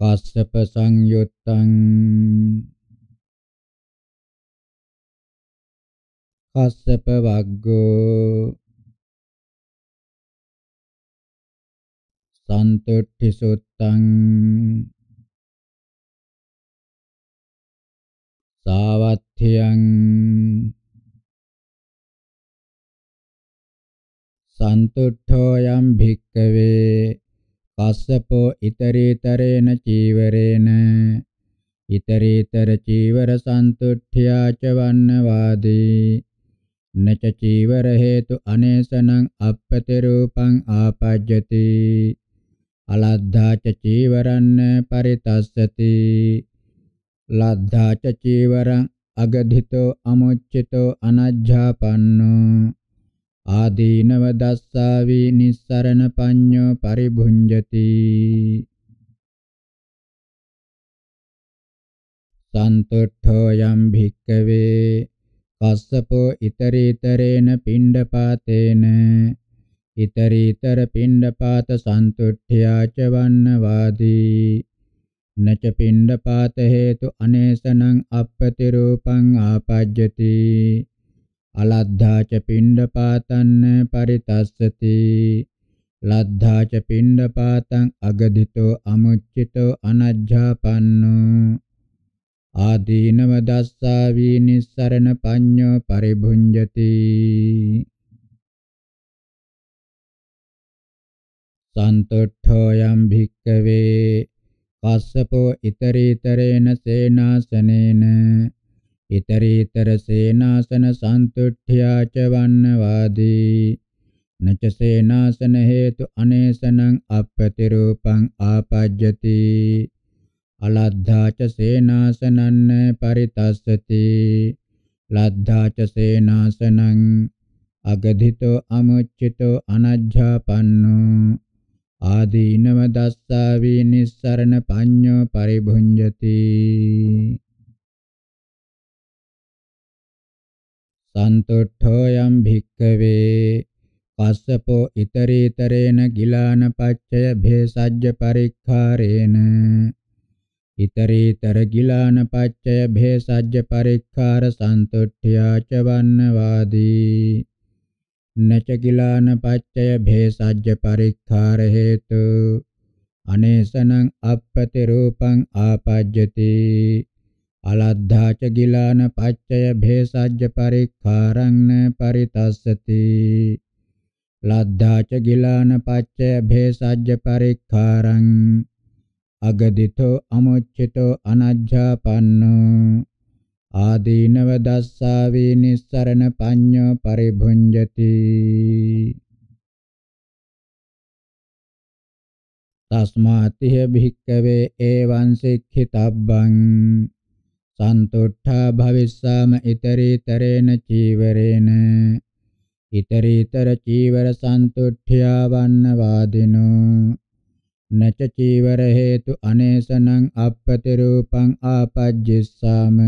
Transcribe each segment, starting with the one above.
කස්සප සංයුත්තං කස්සප වග්ගෝ සන්තුට්ඨි සුත්තං සාවත්ථියං සන්තුට්ඨෝ යම් භික්කවේ කස්සපෝ ඉතරීතරේන චීවරේන ඉතරීතර චීවර සන්තුට්ඨ්‍යා ච වන්නවාදී නච චීවර හේතු අනේසනං අප්පති රූපං ආපජ්ජති අලද්ධා ච චීවරන්න පරිතස්සති ලද්ධා ච චීවරං අගධිතෝ අමුච්චිතෝ අනජ්ජාපන්නෝ ආදීනව දස්සාවි නිස්සරණ පඤ්ඤෝ පරිභුඤ්ජති සන්තුට්ඨෝ යම් භික්කවේ කස්සපෝ ඉතරීතරේන පිණ්ඩපාතේන ඉතරීතර පිණ්ඩපාත සන්තුට්ඨ්‍යාච වන්නවාදී නච පිණ්ඩපාත හේතු අනේසනං අපපති රූපං ආපජ්ජති අලද්ධාච පිණ්ඩපාතං පරිතස්සති ලද්ධාච පිණ්ඩපාතං අගදිතෝ අමුච්චිතෝ අනජ්ජාපන්නෝ ආදීනව දස්සාවි නිස්සරණ පඤ්ඤෝ පරිභුඤ්ජති සන්තුට්ඨෝ යම් භික්කවේ කස්සපෝ itereතරේන සේනාසනේන ඊතරීතර සේනාසන සන්තුට්ඨියා ච වන්නවාදී නච සේනාසන හේතු අනේසනං අප්පතිරූපං ආපජ්ජති අලද්ධා ච සේනාසනං පරිතස්සති ලද්ධා ච සේනාසනං අගධිතෝ අමුච්චිතෝ අනජ්ජාපන්නෝ ආදීනව දස්සාවි නිස්සරණ පඤ්ඤෝ පරිභුඤ්ජති සන්තුට්ඨෝයම් භික්ඛවේ පස්සපෝ itereතරේන ගිලාන පච්චය භේසජ්ජ පරික්ඛාරේන itereතර ගිලාන පච්චය භේසජ්ජ පරික්ඛාර සන්තුට්ඨ්‍යාච වන්නවාදී නච ගිලාන පච්චය භේසජ්ජ පරික්ඛාර හේතු අනේසනං අපපති රූපං ආපජ්ජති අලද්ධා ච ගිලාන පච්චය භේසජ්ජ පරික්ඛාරං න පරිතස්සති ලද්ධා ච ගිලාන පච්චය භේසජ්ජ පරික්ඛාරං අගදිතෝ අමුච්චිතෝ අනජ්ජාපන්නෝ ආදීනව දස්සාවේ නිස්සරණ පඤ්ඤෝ පරිභුඤ්ජති තස්මාතිහ භික්කවේ එවං සික්ඛිතබ්බං සන්තොට්ඨා භවිස්සාම ඉතරීතරේන චීවරේන ඉතරීතර චීවර සන්තුට්ඨියා වන්න වාදිනෝ නච චීවර හේතු අනේසනං අප්පති රූපං ආපජ්ජස්සාම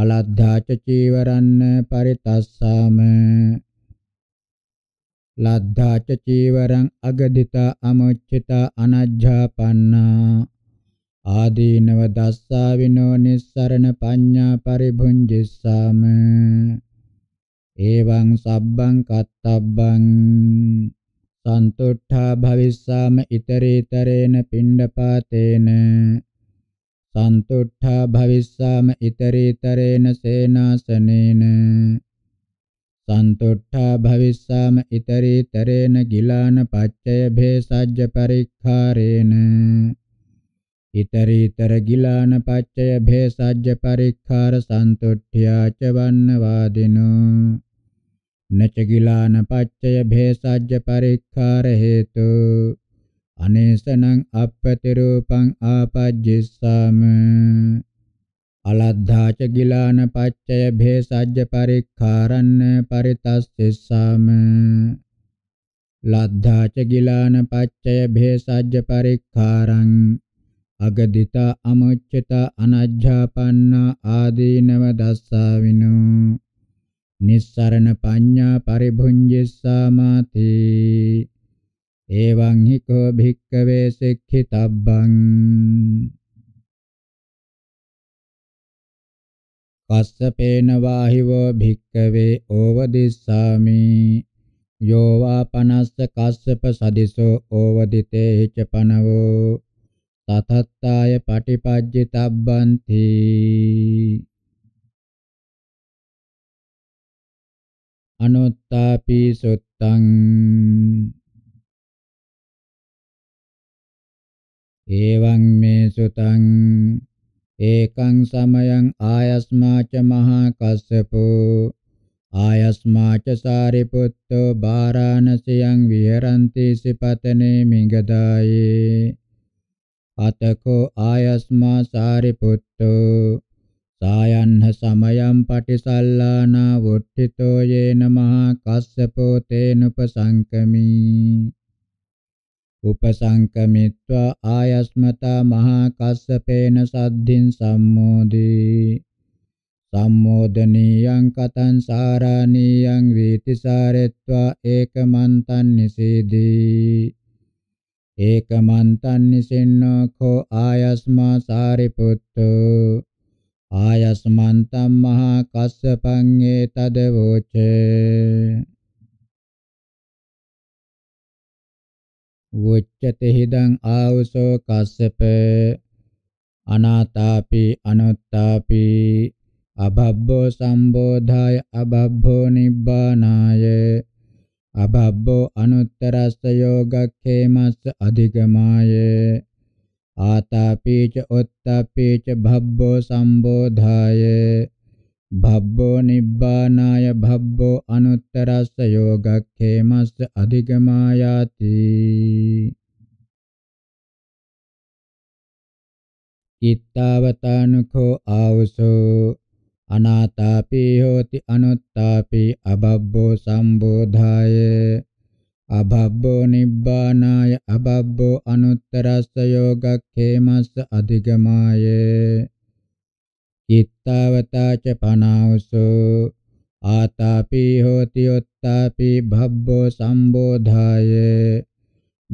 අලද්ධාච චීවරන්න පරිතස්සාම ලද්ධාච චීවරං අගදිතා අමුච්චිතා අනජ්ජාපන්නා ආදීනව දස්සා විනෝ නිස්සරණ පඤ්ඤා පරිභුංජිස්සාම එවං සබ්බං කත්තබ්බං සන්තුට්ඨා භවිස්සාම ඉතරීතරේන පිණ්ඩපාතේන සන්තුට්ඨා භවිස්සාම ඉතරීතරේන සේනාසනේන සන්තුට්ඨා භවිස්සාම ඉතරීතරේන ගිලාන පච්චය භේසජ්ජ පරික්ඛාරේන ඉතරීතර ගිලාන පච්චය භේසජ්ජ පරික්ඛාර සන්තුට්ඨ්‍යාච වන්නවාදිනෝ නච ගිලාන පච්චය භේසජ්ජ පරික්ඛාර හේතු අනේසනං අපපති රූපං ආපජ්ජිස්සාම අලද්ධාච ගිලාන පච්චය භේසජ්ජ පරික්ඛාරන්න පරිතස්සෙස්සාම ලද්ධාච ගිලාන පච්චය භේසජ්ජ පරික්ඛාරං අගදිතා අමොච්චතා අනජ්ජාපන්නා ආදීනව දස්සාවිනෝ නිස්සරණ පඤ්ඤා පරිභුඤ්ජස්සා මාතේ එවං හිකෝ භික්ඛවේ සික්ඛිතබ්බං කස්සපේන වාහිවෝ භික්ඛවේ ඕවදිස්සාමි යෝවා පනස්ස කස්සප සදිසෝ ඕවදිතේ ච පනවෝ තතත්තාය පටිපජ්ජිතබ්බන්ති අනුත්තාපි සුත්තං එවං මේ සුතං ඒකං සමයං ආයස්මාච මහා කස්සපෝ ආයස්මාච සාරිපුත්තෝ බාරාණසියං විහෙරන්ති සිපතනේ මිගදායේ අතකෝ ආයස්මා සාරිපුත්තෝ සායන්හ සමයම් පටිසල්ලානා වොට්ඨිතෝ යේන මහා කස්සපෝ තේනුපසංකමි උපසංකමිත්වා ආයස්මතා මහා කස්සපේන සද්ධින් සම්මෝදී සම්මෝදනීයං කතං සාරාණීයං වීතිසාරෙත්වා ඒකමන්තං නිසීදී ඒකමන්තං නිසින්නෝ කෝ ආයස්මා සාරිපුත්තෝ ආයස්මන්තං මහා කස්සපං ඒතද වෝචේ වොච්චති හිදං ආවසෝ කස්සප අනාතාපි අනුත්තාපි අබබ්බෝ සම්බෝධාය අබබ්බෝ නිබ්බානාය අබබ්බෝ අනුත්තරස්ස යෝගක්ඛේමස්ස අධිගමාය ආතාපීච උත්තාපීච භබ්බෝ සම්බෝධාය භබ්බෝ නිබ්බානාය භබ්බෝ අනුත්තරස්ස යෝගක්ඛේමස්ස අධිගමායාති කිත්තාවතානුඛෝ ආවසෝ අනාතාපී හෝති අනුත්තාපී අබබ්බෝ සම්බෝධාය අබබ්බෝ නිබ්බානාය අබබ්බෝ අනුත්තරස්ස යෝගක්ඛේමස්ස අධිගමාය කිත්තවතාච පනාවසෝ ආතාපී හෝති ඔත්තාපී භබ්බෝ සම්බෝධාය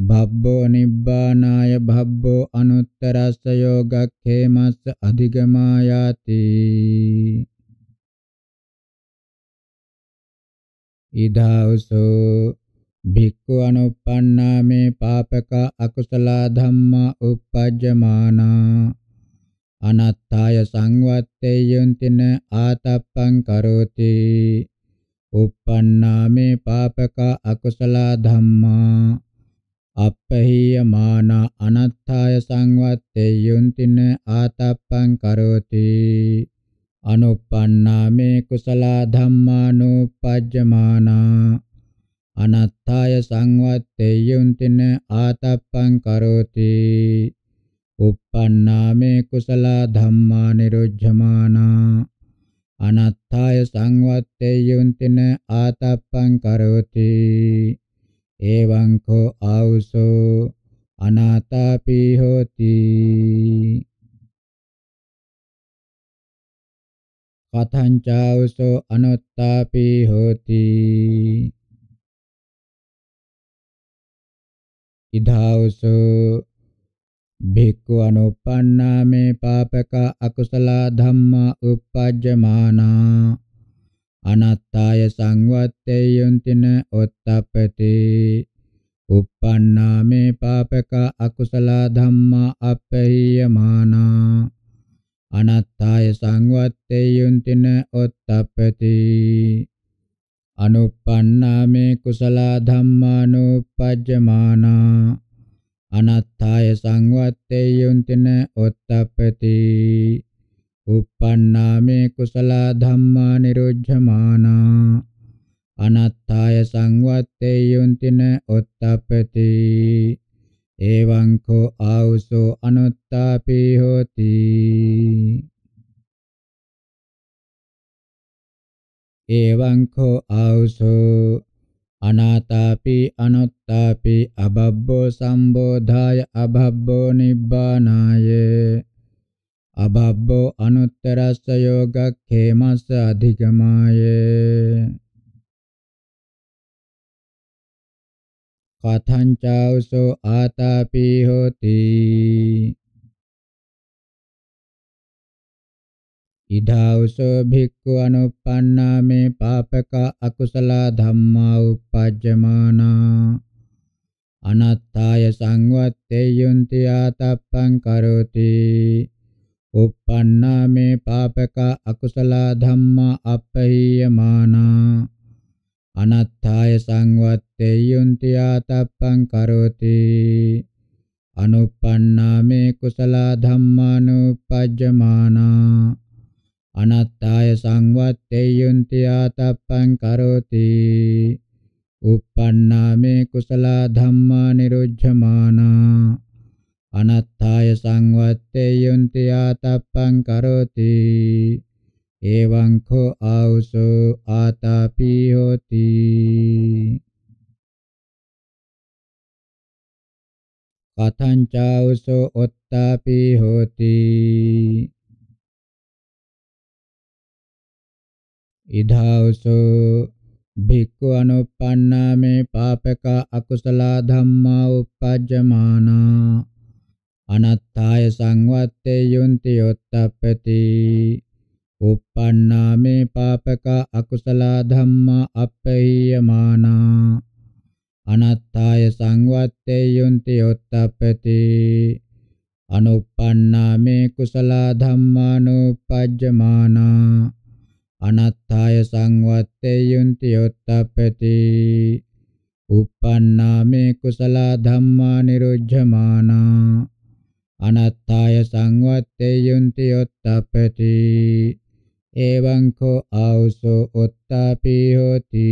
භබ්බෝ නිබ්බානාය භබ්බෝ අනුත්තරස්ස යෝගක්ඛේමස්ස අධිගමායාති ඉදාවසෝ භික්ඛු අනුප්පන්නා මේ පාපක අකුසල ධම්මා uppajjamana අනත්තාය සංවත්තේ යොන්තින ආතප්පං කරෝති uppannā මේ පාපක අකුසල ධම්මා අප්පහිය මාන අනත්ථාය සංවත්තේ යුන්තින ආතප්පං කරෝති අනුප්පන්නා මේ කුසල ධම්මානුපජ්ජමානා අනත්ථාය සංවත්තේ යුන්තින ආතප්පං කරෝති uppannā me kusala dhammā niruddhamānā anaththāya samvatteyyuntina ātappaṃ karoti एवं को आउसो अनातापि होति कथं चाउसो अनुत्तापि होति ඉදාවසෝ භික්ඛු අනුපන්නා මේ පාපක අකුසල ධම්මා uppajjamana අනත්තාය සංවත්තේයොන්තින ඔත්තප්පති uppannā me pāpaka akusala dhammā appahiyamānā anattāya saṅvatteyyuntina ottappati anuppannā me kusala dhammānuppajjamānā anattāya saṅvatteyyuntina ottappati uppannāme kusala dhammā niruddhamānā අනත්ථාය සංවත්තේයොන්තින ඔත්තප්පති එවං කෝ ආවුසෝ අනුත්ථාපී හෝති එවං කෝ ආවුසෝ අනාතාපි අනුත්ථාපි අබබ්බෝ සම්බෝධාය අබබ්බෝ නිබ්බානායේ අබබ්බෝ අනුත්තරස්ස යෝගක්ඛේමස්ස අධිගමායේ කතං චෞසෝ ආතාපී හෝති ඉදාවසෝ භික්ඛු අනුප්පන්නා මේ පාපක අකුසල ධම්මා උපජ්ජමානා අනත්තාය සංවත්තේ යුන්ති ආතප්පං කරෝති uppannā me pāpaka akusala dhamma appahiyyamānā anaththāya saṅvatte yunti ātappang karoti anuppannā me kusala dhammānuppajjamānā anaththāya saṅvatte yunti ātappang karoti uppannā me kusala dhamma nirujjamānā अनत्थाय संवत्ते आतपं करोति एवं खो आउसो आतापी होती कथंचाउसो उत्तापी होती इधाउसो भिक्कु अनुपन्ना पापका अकुशला धम्मा उपजमाना අනත්තාය සංවත්තේ යොන්ති යොත්තප්පති uppannā me pāpaka akusala dhammā appahiyamānā අනත්තාය සංවත්තේ යොන්ති යොත්තප්පති අනුප්පන්නා මේ කුසල ධම්මානුපජ්ජමානා අනත්තාය සංවත්තේ යුන්ති යොත්තප්පති uppannā me kusala dhammā niruddhamānā anattaya samvatte yunti ottapati evaṃ kho āuso ottapi hoti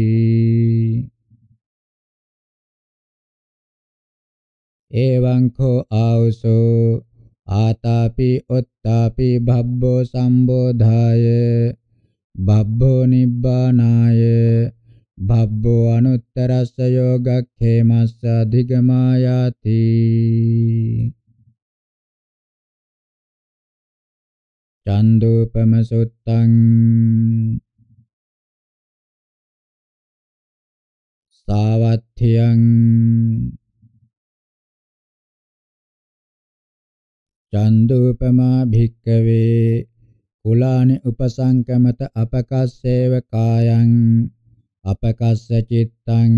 evaṃ kho āuso ātāpi ottapi bhabbo sambodhāya bhabbo nibbānāya bhabbo anuttarassa yogakkhemassa adhigamāyāti චන්දුපමසුත්තං සාවත්ථියං චන්දුපමා භික්කවේ කුලානි උපසංකමත අපකස්සේව කායං අපකස්ස චිත්තං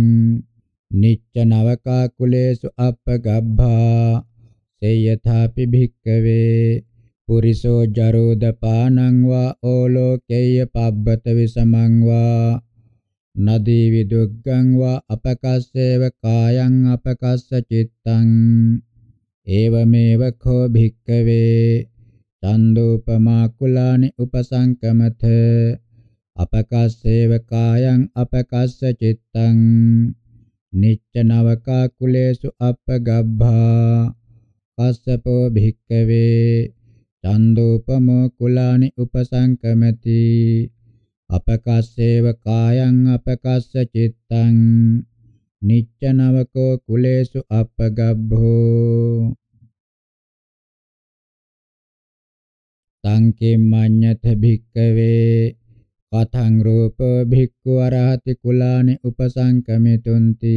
නිච්ච නවකා කුලේසු අපගබ්බා සේයථාපි භික්කවේ පුරිසෝ ජරෝදපානං වා ඕලෝකේය පබ්බත විසමං වා නදී විදුග්ගං වා අපකස්සේව කායං අපකස්ස චිත්තං ඒවමේව කෝ භික්කවේ චන්දුපමා කුලානි උපසංකමත අපකස්සේව කායං අපකස්ස චිත්තං නිච්ච නවකා කුලේසු අපගබ්භා කස්සපෝ භික්කවේ චන්දෝපමෝ කුලානි උපසංකමති අපකස්සේව කායං අපකස්ස චිත්තං නිච්චනවකෝ කුලේසු අපගබ්බෝ සංකේමඤ්ඤත භික්කවේ කතං රූප භික්ඛු අරහති කුලානි උපසංකමිතුන්ති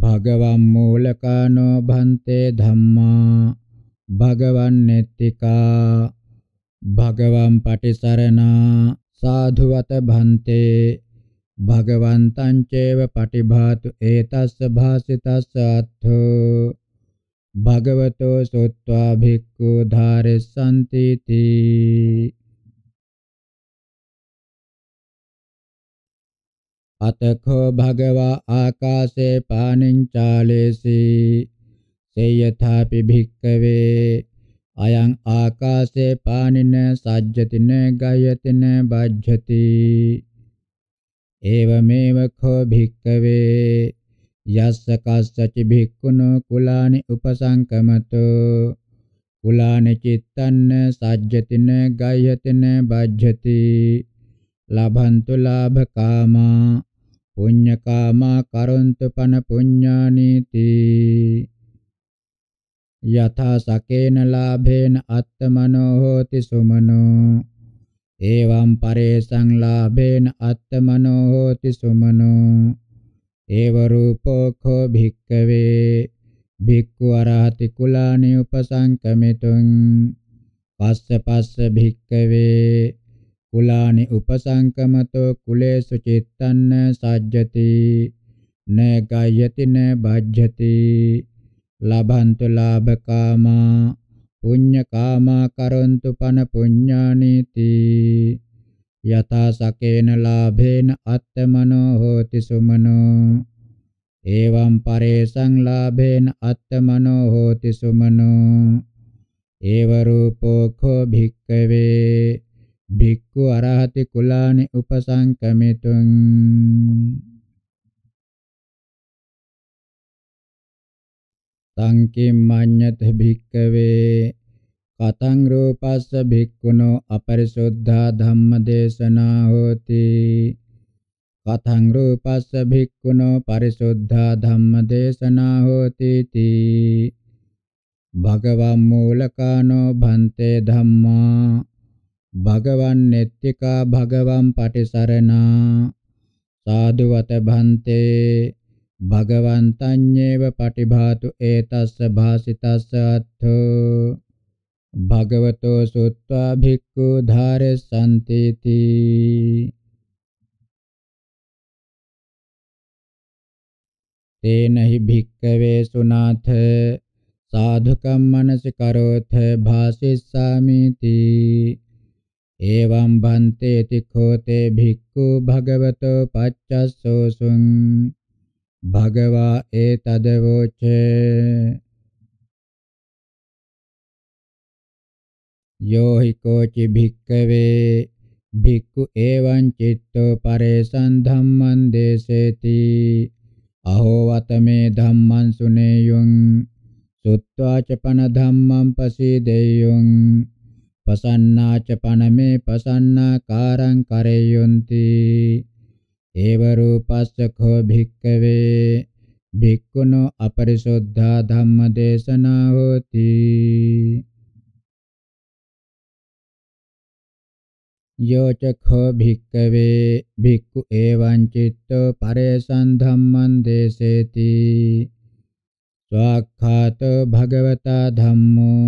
භගවම් මූලකානෝ භන්තේ ධම්මා භගවන් නෙත්තිකා භගවම් පටිසරණා සාධුවත භන්තේ භගවන්තං චේව පටිභාතු ඒතස්ස භාසිතස්ස අත්ථෝ භගවතෝ සොත්වා භික්ඛු ධාරෙස්සන්ති තී අතඛෝ භගවා ආකාශේ පානින් චාලේසි සේයථාපි භික්කවේ අයං ආකාශේ පානින සජ්ජතින ගයතින බජ්ජති ඒවමේව කෝ භික්කවේ යස්ස කස්සචි භික්ඛුනෝ කුලානි උපසංකමතෝ කුලානි චිත්තන්න සජ්ජතින ගයතින බජ්ජති ලබන්තු ලාභ කාමා පුඤ්ඤකාමා කරොන්තු පන පුඤ්ඤානීති යථා සකේන ලාභේන අත්තමනෝ හෝති සුමනෝ එවං පරේසං ලාභේන අත්තමනෝ හෝති සුමනෝ ඒව රූපෝ කෝ භික්කවේ භික්ඛු අරහති කුලානි උපසංකමිතුං පස්ස පස්ස භික්කවේ කුලානි උපසංකමතෝ කුලේසු චිත්තන්න සාජ්ජති න ගායති න භාජ්ජති ලබන්තු ලාභකාමා පුඤ්ඤ කාමා කරොන්තු පන පුඤ්ඤානිති යතා සකේන ලාභේන අත්තමනෝ හෝති සුමනෝ එවං පරේසං ලාභේන අත්තමනෝ හෝති සුමනෝ ඒව රූපෝ කෝ භික්ඛවේ භික්ඛු අරහති කුලානි උපසංකමිතුං සංකේමඤ්ඤත භික්ඛවේ කතං රූපස්ස භික්ඛුනෝ අපරිසුද්ධා ධම්මදේශනා හෝති කතං රූපස්ස භික්ඛුනෝ පරිසුද්ධා ධම්මදේශනා හෝති තී භගවම් මූලකානෝ භන්තේ ධම්මා භගවන් නෙත්තිකා භගවම් පටිසරණා සාදුවත භන්තේ භගවන්තඤ්ඤේව පටිභාතු ඒතස්ස භාසිතස්ස අත්ථෝ භගවතෝ සුත්වා භික්ඛු ධාරසන්ති තී තේනහි භික්ඛවේ සුනාථ සාධුකම් මනස කරෝථ භාසිස්සාමි තී එවං බන්තේ තිඛෝතේ භික්ඛු භගවතෝ පච්චස්සෝසුං භගවා ඒතදවෝචේ යෝ හි කෝචි භික්ඛවේ භික්ඛු එවං චිත්තෝ පරේසං ධම්මං දේසේති අහෝ වතමේ ධම්මං සුනේයං සුත්වා චපන ධම්මං පසීදේයං පසන්නාච පනමේ පසන්නාකාරං කරේයොන්ති ඒව රූපස්ස කෝ භික්කවේ භික්ඛුනෝ අපරිසුද්ධා ධම්ම දේශනා හෝති යෝච කෝ භික්කවේ භික්ඛු එවං චිත්තෝ පරේසං ධම්මං දේසේති ස්වාක්ඛාත භගවතා ධම්මෝ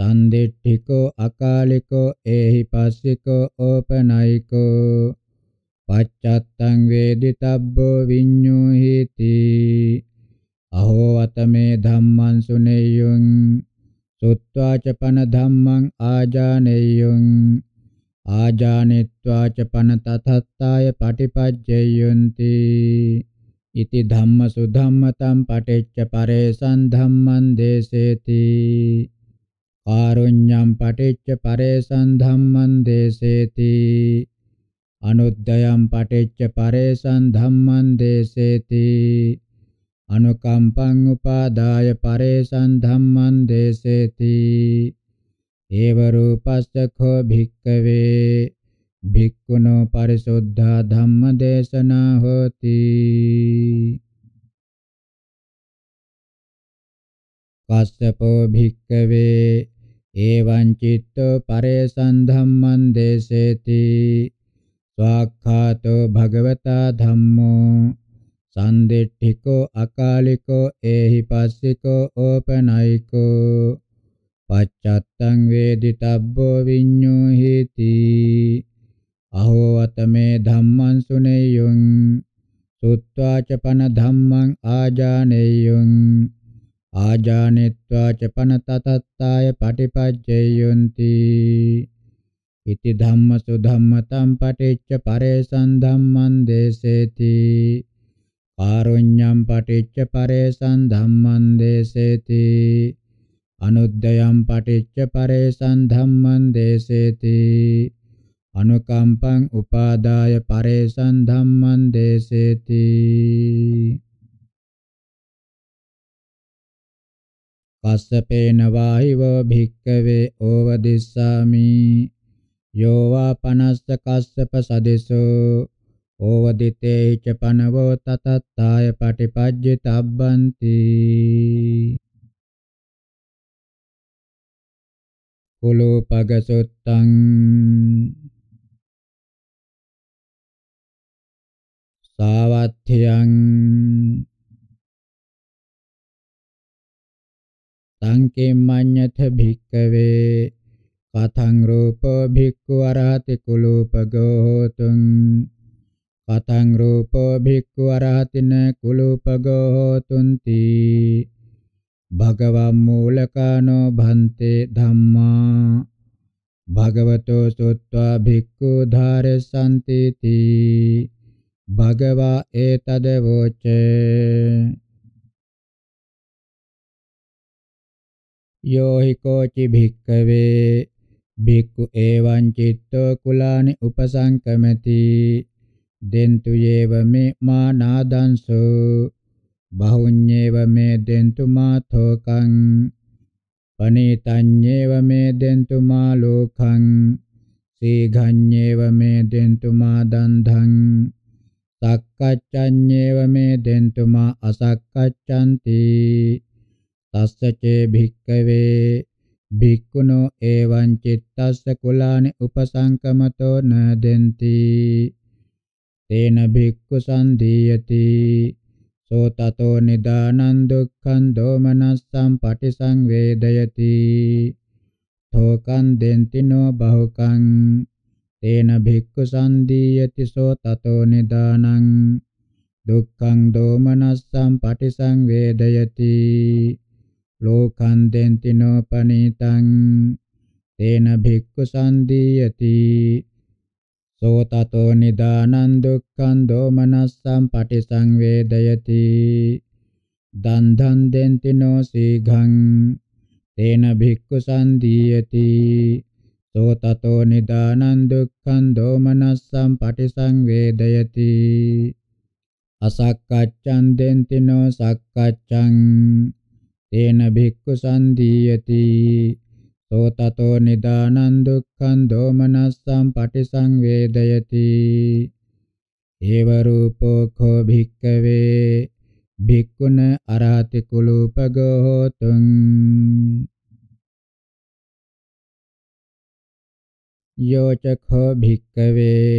සන්දිට්ඨිකෝ අකාලිකෝ ඒහි පස්සිකෝ ඕපනයිකෝ පච්චත්තං වේදිතබ්බෝ විඤ්ඤෝහිති අහෝ අතමේ ධම්මං සුනේයං සුත්වා ච පන ධම්මං ආජානේයං ආජානෙත්වා ච පන තතත්තාය පටිපජ්ජේයන්ති ඉති ධම්ම සුධම්මතම් පටිච්ච පරේසං ධම්මං දේසේති ආරුඤ්ඤම් පටිච්ච පරේසං ධම්මං දේසේති අනුද්දයම් පටිච්ච පරේසං ධම්මං දේසේති අනුකම්පං උපාදාය පරේසං ධම්මං දේසේති ඒව රූපස්ස කෝ භික්කවේ භික්ඛුනෝ පරිසුද්ධා ධම්ම දේශනා හෝති කස්සපෝ භික්කවේ එවං චිත්ත පරේසං ධම්මං දේසේති ස්වාක්ඛාතෝ භගවතා ධම්මෝ සන්දිට්ඨිකෝ අකාලිකෝ ඒහි පස්සිකෝ ඕපනයිකෝ පච්චත්තං වේදිතබ්බෝ විඤ්ඤෝ හේති අහෝ අතමේ ධම්මං සුනේයං සුත්වාච පන ධම්මං ආජානේයං ආජානෙත්වා චපනතතත්තාය පටිපජ්ජයොන්ති ඉති ධම්ම සුධම්මතම් පටිච්ච පරේසං ධම්මං දේසේති කාරුඤ්ඤං පටිච්ච පරේසං ධම්මං දේසේති අනුද්දයං පටිච්ච පරේසං ධම්මං දේසේති අනුකම්පං උපාදාය පරේසං ධම්මං දේසේති කස්සපේන වාහිවෝ භික්කවේ ඕවදිස්සාමි යෝ වා පනස්ස කස්සප සදෙසෝ ඕවදිතේ ච පනවෝ තතත්තාය පටිපජ්ජිතබ්බන්ති කුලෝපගසොත්තං සාවත්ථයං tang kimmanyatha bhikkave kathang rupo bhikkhu arahati kulupago hotun kathang rupo bhikkhu arahati na kulupago hotunti bhagavam mulakano bhante dhamma bhagavato sutva bhikkhu dharesanti ti bhagava etadavoce යෝ හි කෝචි භික්කවේ භික්ඛු එවං චිත්තෝ කුලානි උපසංකමති දෙන්තු යේව මේ මානාදංසෝ බහුඤ්ඤේව මේ දෙන්තු මාතෝකං පනේතඤ්ඤේව මේ දෙන්තු මා ලෝකං සීඝඤ්ඤේව මේ දෙන්තු මා දන්ධං සක්කච්ඡඤ්ඤේව මේ දෙන්තු මා අසක්කච්ඡන්ති තස්සචේ භික්කවේ භික්ඛුනෝ එවං චිත්තස්ස කුලානි උපසංකමතෝ න දෙන්ති තේන භික්ඛු සම්දීයති සෝ තතෝ නිදානං දුක්ඛං දෝමනස්සං පටිසංවේදයති තෝකං දෙන්තිනෝ බහුකං තේන භික්ඛු සම්දීයති සෝ තතෝ නිදානං දුක්ඛං දෝමනස්සං පටිසංවේදයති ලෝකං දෙන්තිනෝ පනිතං තේන භික්ඛු සම්දීයති සෝතතෝ නිදානං දුක්ඛං දෝමනස්සං පටිසංවේදයති දන්ධං දෙන්තිනෝ සීඝං තේන භික්ඛු සම්දීයති සෝතතෝ නිදානං දුක්ඛං දෝමනස්සං පටිසංවේදයති අසක්කච්ඡන් දෙන්තිනෝ සක්කච්ඡං තේන භික්ඛු සම්දීයති සෝතතෝ නිදානං දුක්ඛං දෝමනස්සං පටිසංවේදයති ඒව රූපෝ කෝ භික්ඛවේ භික්ඛුන අරහති කුලූපගෝ හෝතුං යෝචඛෝ භික්ඛවේ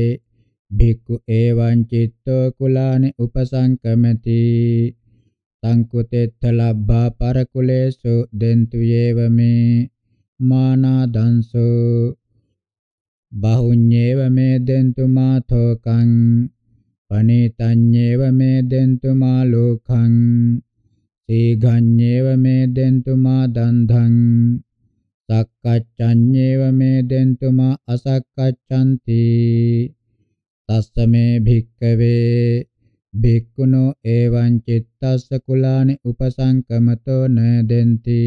භික්ඛු එවං චිත්තෝ කුලානි උපසංකමති සංකුතෙත්ත ලබ්බා පරකුලේසු දෙන්තු යේවමේ මානා දංසෝ බහුඤ්ඤේව මේ දෙන්තු මාතෝකං පනේතඤ්ඤේව මේ දෙන්තු මා ලෝකං සීඝඤ්ඤේව මේ දෙන්තු මා දන්ධං සක්කච්ඡඤ්ඤේව මේ දෙන්තු මා අසක්කච්ඡන්ති තස්ස මේ භික්කවේ භික්ඛුනෝ එවං චිත්තස්ස කුලානි උපසංකමතෝ න දෙන්ති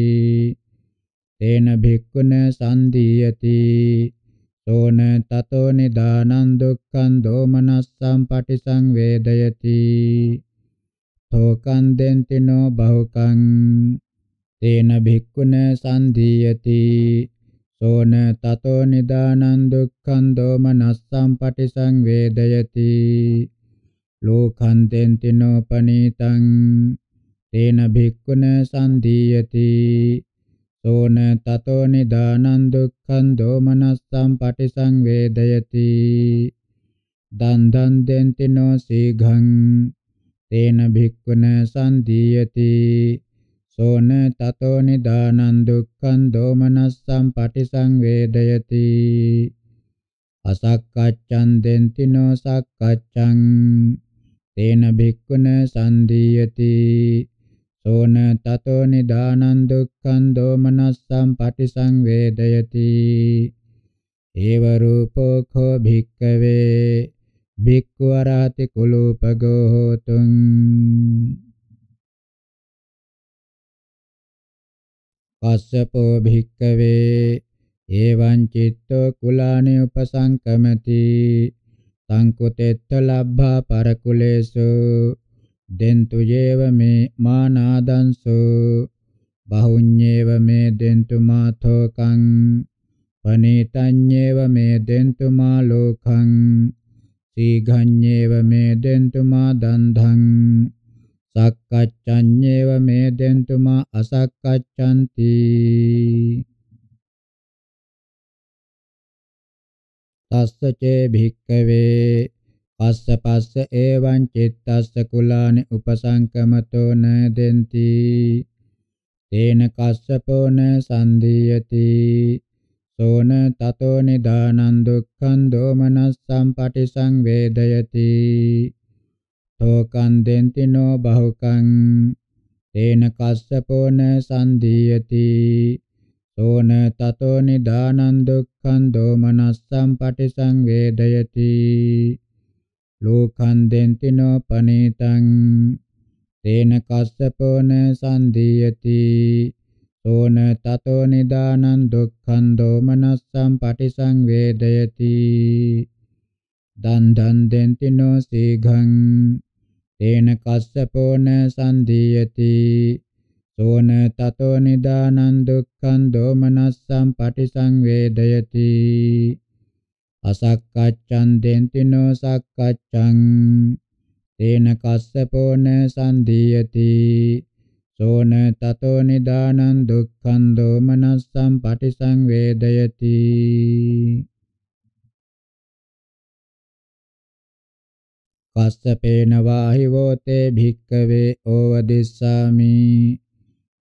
තේන භික්ඛුන සම්දීයති සෝන තතෝ නිදානං දුක්ඛං දෝමනස්සං පටිසංවේදයති තෝකං දෙන්තිනෝ බහුකං තේන භික්ඛුන සම්දීයති සෝන තතෝ නිදානං දුක්ඛං දෝමනස්සං පටිසංවේදයති ලෝකන්තෙන්තිනෝ පනීතං තේන භික්ඛුන සම්දීයති සෝන තතෝ නිදානං දුක්ඛං දෝමනස්සම් පටිසංවේදයති දන්දන් දෙන්තිනෝ සීඝං තේන භික්ඛුන සම්දීයති සෝන තතෝ නිදානං දුක්ඛං දෝමනස්සම් පටිසංවේදයති අසක්කච්ඡන් දෙන්තිනෝ සක්කච්ඡං තේන භික්ඛුන සම්දීයති සෝන තතෝ නිදානං දුක්ඛං දෝමනස්සං පටිසංවේදයති ඒව රූපෝ කෝ භික්ඛවේ භික්ඛු අරහති කුලූපගෝ හෝතුං පස්සපෝ භික්ඛවේ එවං චිත්තෝ කුලානි උපසංකමති සංකුතෙත්ත ලබ්භා පරකුලේසු දෙන්තු යේව මේ මානාදංසු බහුඤ්ඤේව මේ දෙන්තු මාතෝකං පනේතඤ්ඤේව මේ දෙන්තු මා ලෝකං සීඝඤ්ඤේව මේ දෙන්තු මා දන්ධං සක්කච්ඡඤ්ඤේව මේ දෙන්තු මා අසක්කච්ඡන්ති තස්ස චේ භික්කවේ පස්ස පස්ස ඒවං චිත්තස්ස කුලානි උපසංකමතෝ න දෙන්ති තේන කස්සපෝන සන්දීයති සෝන තතෝ නිදානං දුක්ඛං දෝමනස්සං පටිසංවේදයති තෝකං දෙන්ති නෝ බහුකං තේන කස්සපෝන සන්දීයති සෝන තතෝ නිදානං දුක්ඛං දෝමනස්සං පටිසංවේදයති ලෝකං දෙන්තිනෝ පනේතං තේන කස්සපෝන සන්දීයති සෝන තතෝ නිදානං දුක්ඛං දෝමනස්සං පටිසංවේදයති දන් දන් දෙන්තිනෝ සීඝං තේන කස්සපෝන සන්දීයති සෝන තතෝ නිදානං දුක්ඛං දෝමනස්සං පටිසංවේදයති අසක්කච්ඡන් දෙන්තිනෝ සක්කච්ඡං තේන කස්සපෝන සන්දීයති සෝන තතෝ නිදානං දුක්ඛං දෝමනස්සං පටිසංවේදයති කස්සපේන වාහිවෝතේ භික්කවේ ඕවදිස්සාමි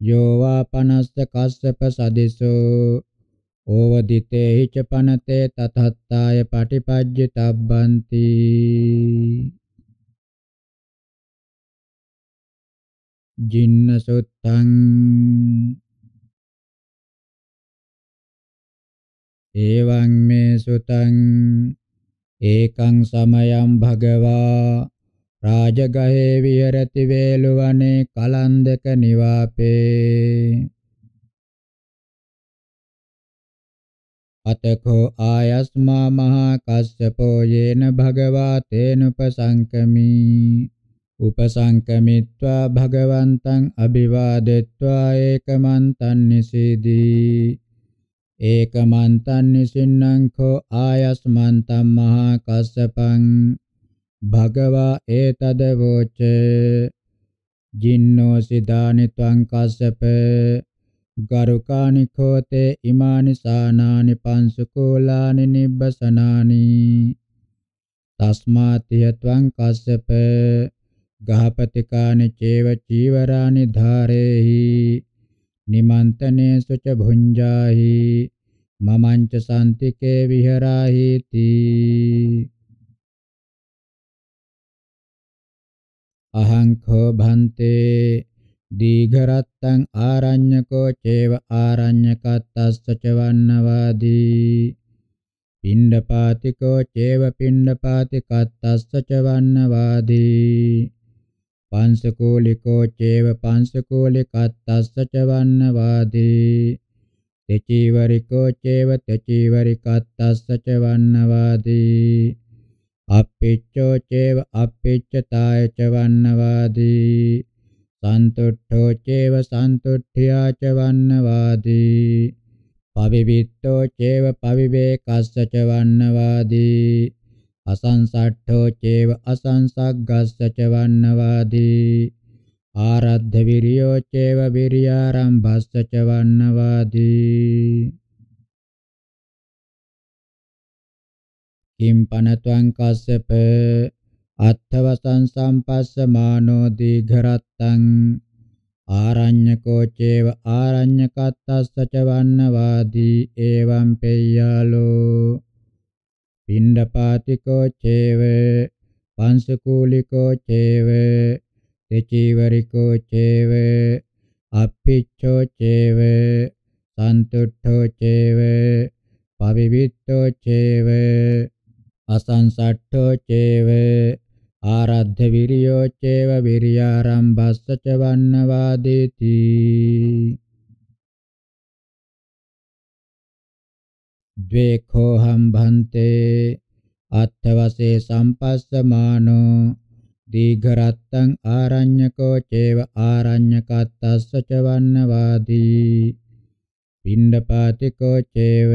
යෝවා පනස්ස කස්සප සදිසෝ ඕවදිතේ හිච පනතේ තතත්තාය පටිපජ්ජ තබ්බන්ති ජින්න සුත්තං එවං මේ සුතං ඒකං සමයං භගවා රාජගහේ විහෙරති වේලුවනේ කලන්දක නිවාපේ අතකෝ ආයස්මා මහා කස්සපෝ යේන භගවා තේනුපසංකමී උපසංකමිත්වා භගවන්තං අභිවාදෙත්වා ඒකමන්තං නිසීදී ඒකමන්තං නිසින්නං කෝ ආයස්මන්තං මහා කස්සපං භගවා ඒතද වෝච ජින්නෝ සිදානි ත්වං කස්සප ගරුකානි කෝතේ ඉමානි සානානි පංසුකූලානි නිබ්බසනානි තස්මාතිය ත්වං කස්සප ගහපතිකානි චේව චීවරානි ධාරේහි නිමන්තනේසු ච භුඤ්ජාහි මමංච සම්තිකේ විහෙරාහිති අහංඛෝ භන්තේ දීඝරත්තං ආරඤ්‍යකෝ චේව ආරඤ්‍යකත්තස්ස චවන්නවාදී පිණ්ඩපාතිකෝ චේව පිණ්ඩපාතිකත්තස්ස චවන්නවාදී පංසකෝලිකෝ චේව පංසකෝලිකත්තස්ස චවන්නවාදී තෙචීවරිකෝ චේව තෙචීවරිකත්තස්ස චවන්නවාදී අප්පිච්ඡෝ චේව අප්පිච්ඡතාය ච වන්නවාදී සන්තුට්ඨෝ චේව සන්තුට්ඨියා ච වන්නවාදී පවිවිත්තෝ චේව පවිවේකස්ස ච වන්නවාදී අසංසට්ඨෝ චේව අසංසග්ගස්ස ච වන්නවාදී ආරද්ධ විරියෝ චේව විරියාරම්භස්ස ච වන්නවාදී Kim panatwang kassepe atthawasan sampassamaano diggharattang ආරඤ්ඤකෝ චේව ආරඤ්ඤකත්තස්ස ච වන්නවාදී එවං පෙය්‍යාලෝ පිණ්ඩපාතිකෝ චේව පංසකූලිකෝ චේව තෙචීවරිකෝ චේව අප්පිච්ඡෝ චේව සන්තුට්ඨෝ චේව පවිවිත්තෝ චේව අසංසට්ඨෝ චේව ආරද්ධ විරියෝ චේව විරියාරම්භස්ස ච වන්නවාදේති ද්වේඛෝ හම්භන්තේ අත්ථවසේ සම්පස්සමානෝ දීඝරත්තං ආරඤ්‍යකෝ චේව ආරඤ්‍යකත්තස්ස ච වන්නවාදී පිණ්ඩපාතිකෝ චේව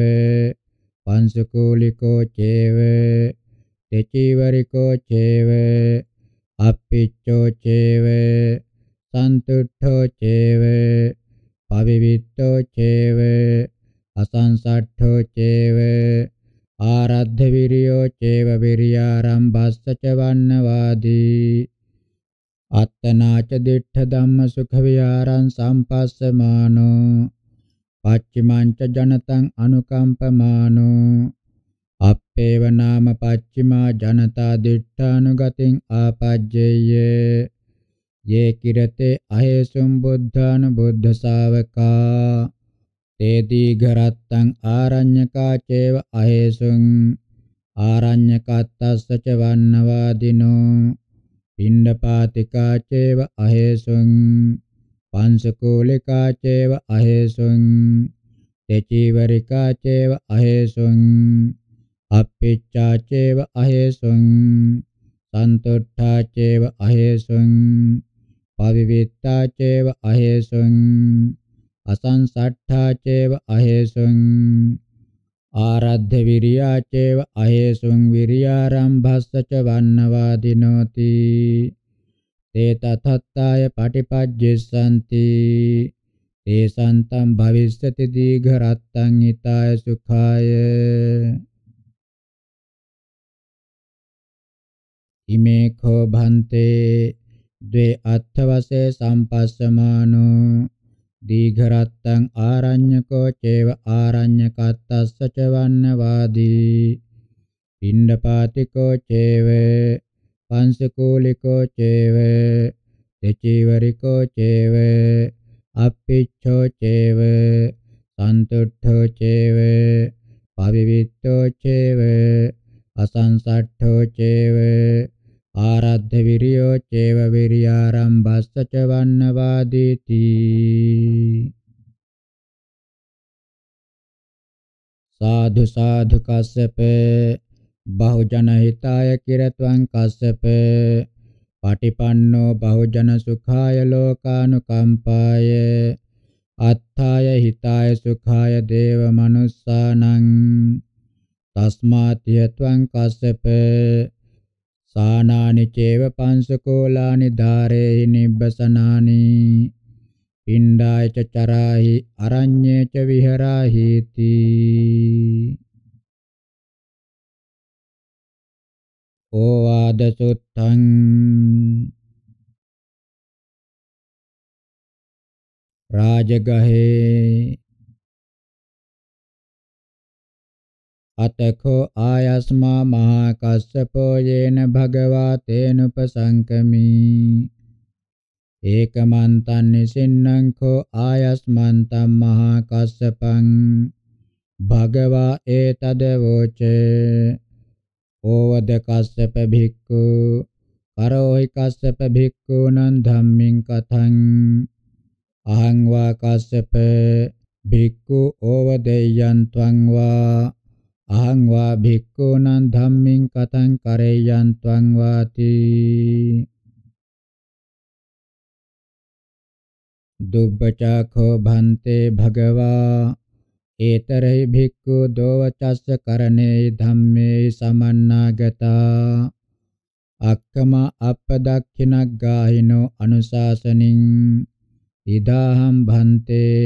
පංසකූලිකෝ චේව තෙචීවරිකෝ චේව අප්පිච්චෝ චේව සන්තුට්ඨෝ චේව පවිවිත්තෝ චේව අසංසට්ඨෝ චේව ආරද්ධ විරියෝ චේව විරියාරම්භස්ස ච වන්නවාදී අත්තනාච දිඨ ධම්ම සුඛ විහාරං සම්පස්සමානෝ පච්චිමංච ජනතං අනුකම්පමානෝ අප්පේව නාම පච්චිමා ජනතා දිට්ඨානුගතින් ආපජ්ජේය යේ කිරතේ අහේසුම් බුද්ධාන බුද්ධ ශාවකා තේ දීඝරත්තං ආරඤ්‍යකා චේව අහේසුං ආරඤ්‍යකත්තස්ස ච වන්නවාදිනෝ පිණ්ඩපාතිකා චේව අහේසුං පංසකූලිකාචේව අහේසුං තෙචීවරිකාචේව අහේසුං අප්පිච්ඡාචේව අහේසුං සන්තුට්ඨාචේව අහේසුං පවිවිත්තාචේව අහේසුං අසංසට්ඨාචේව අහේසුං ආරද්ධ විරියාචේව අහේසුං විරියාරම්භස්සච වන්නවාදිනෝති තේ තතත්තාය පටිපජ්ජෙසanti තේ සන්තම් භවිස්සති දීඝ රත්තං හිතාය සුඛාය ඉමේ කෝ භන්තේ ද්වේ අත්ථවසේ සම්පස්සමානෝ දීඝරත්තං ආරඤ්‍යකෝ චේව ආරඤ්‍යකත්තස්ස ච වන්නවාදී පිණ්ඩපාතිකෝ චේව පංසකූලිකෝ චේව දෙචීවරිකෝ චේව අප්පිච්ඡෝ චේව සන්තුට්ඨෝ චේව පවිවිත්තෝ චේව අසංසට්ඨෝ චේව ආරද්ධ විරියෝ චේව විරියාරම්භස්ස ච වන්නවාදීති සාධු සාධු කස්සපේ බහුජන හිතාය කිරත්වං කස්සප පටිපන්නෝ බහුජන සුඛාය ලෝකානුකම්පාය අත්ථාය හිතාය සුඛාය දේව මනුස්සානං තස්මාති හත්වං කස්සප සානානි චේව පංසකෝලානි ධාරේහි නිබ්බසනානි පිණ්ඩාය චරාහි අරඤ්ඤේ ච විහරාහීති ඕවාද සුත්තං රාජගහේ අතකෝ ආයස්මා මහා කස්සපෝ යේන භගවා තේනුපසංකමි ඒකමන්තං නිසින්නං කෝ ආයස්මන්තං මහා කස්සපං භගවා ඒතද වෝචේ ඕවද කස්සප භික්ඛු පරෝහි කස්සප භික්ඛුනං ධම්මින් කතං අහං වා කස්සප භික්ඛු ඕවදෙය්‍යං ත්වං වා අහං වා භික්ඛුනං ධම්මින් කතං කරෙය්‍යං ත්වං වාති දුබ්බචාඛෝ භන්තේ භගවා ඒතරහි භික්ඛු දෝවචස්ස කරණේ ධම්මේ සමන්නාගතා අක්කම අපදක්ඛිනග්ගාහිනෝ අනුශාසනින් ඉදාහම් භන්තේ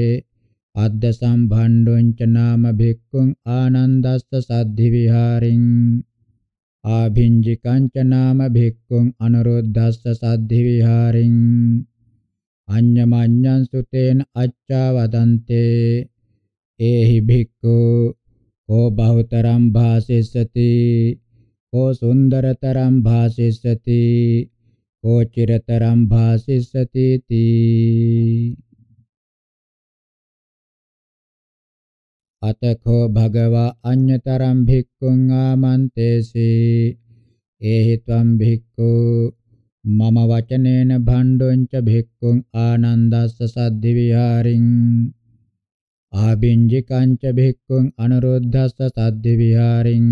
අද්ද සම්භණ්ඩොං ච නාම භික්ඛුං ආනන්දස්ස සද්ධි විහාරින් ආභින්ජිකං ච නාම භික්ඛුං අනුරුද්ධස්ස සද්ධි විහාරින් අඤ්ඤමඤ්ඤං සුතේන අච්චා වදන්තේ ඒහි භික්ඛු කෝ බහුතරම් භාසිස්සති කෝ සුන්දරතරම් භාසිස්සති කෝ චිරතරම් භාසිස්සති තී අතකෝ භගවා අඤ්ඤතරම් භික්ඛුං ආමන්තේසි ඒහි ත්වම් භික්ඛු මම වචනේන භණ්ඩොංච භික්ඛුං ආනන්දස්ස සද්ධි විහාරින් ආබින්ජිකංච භික්ඛුං අනුරුද්ධස්ස සද්දි විහාරින්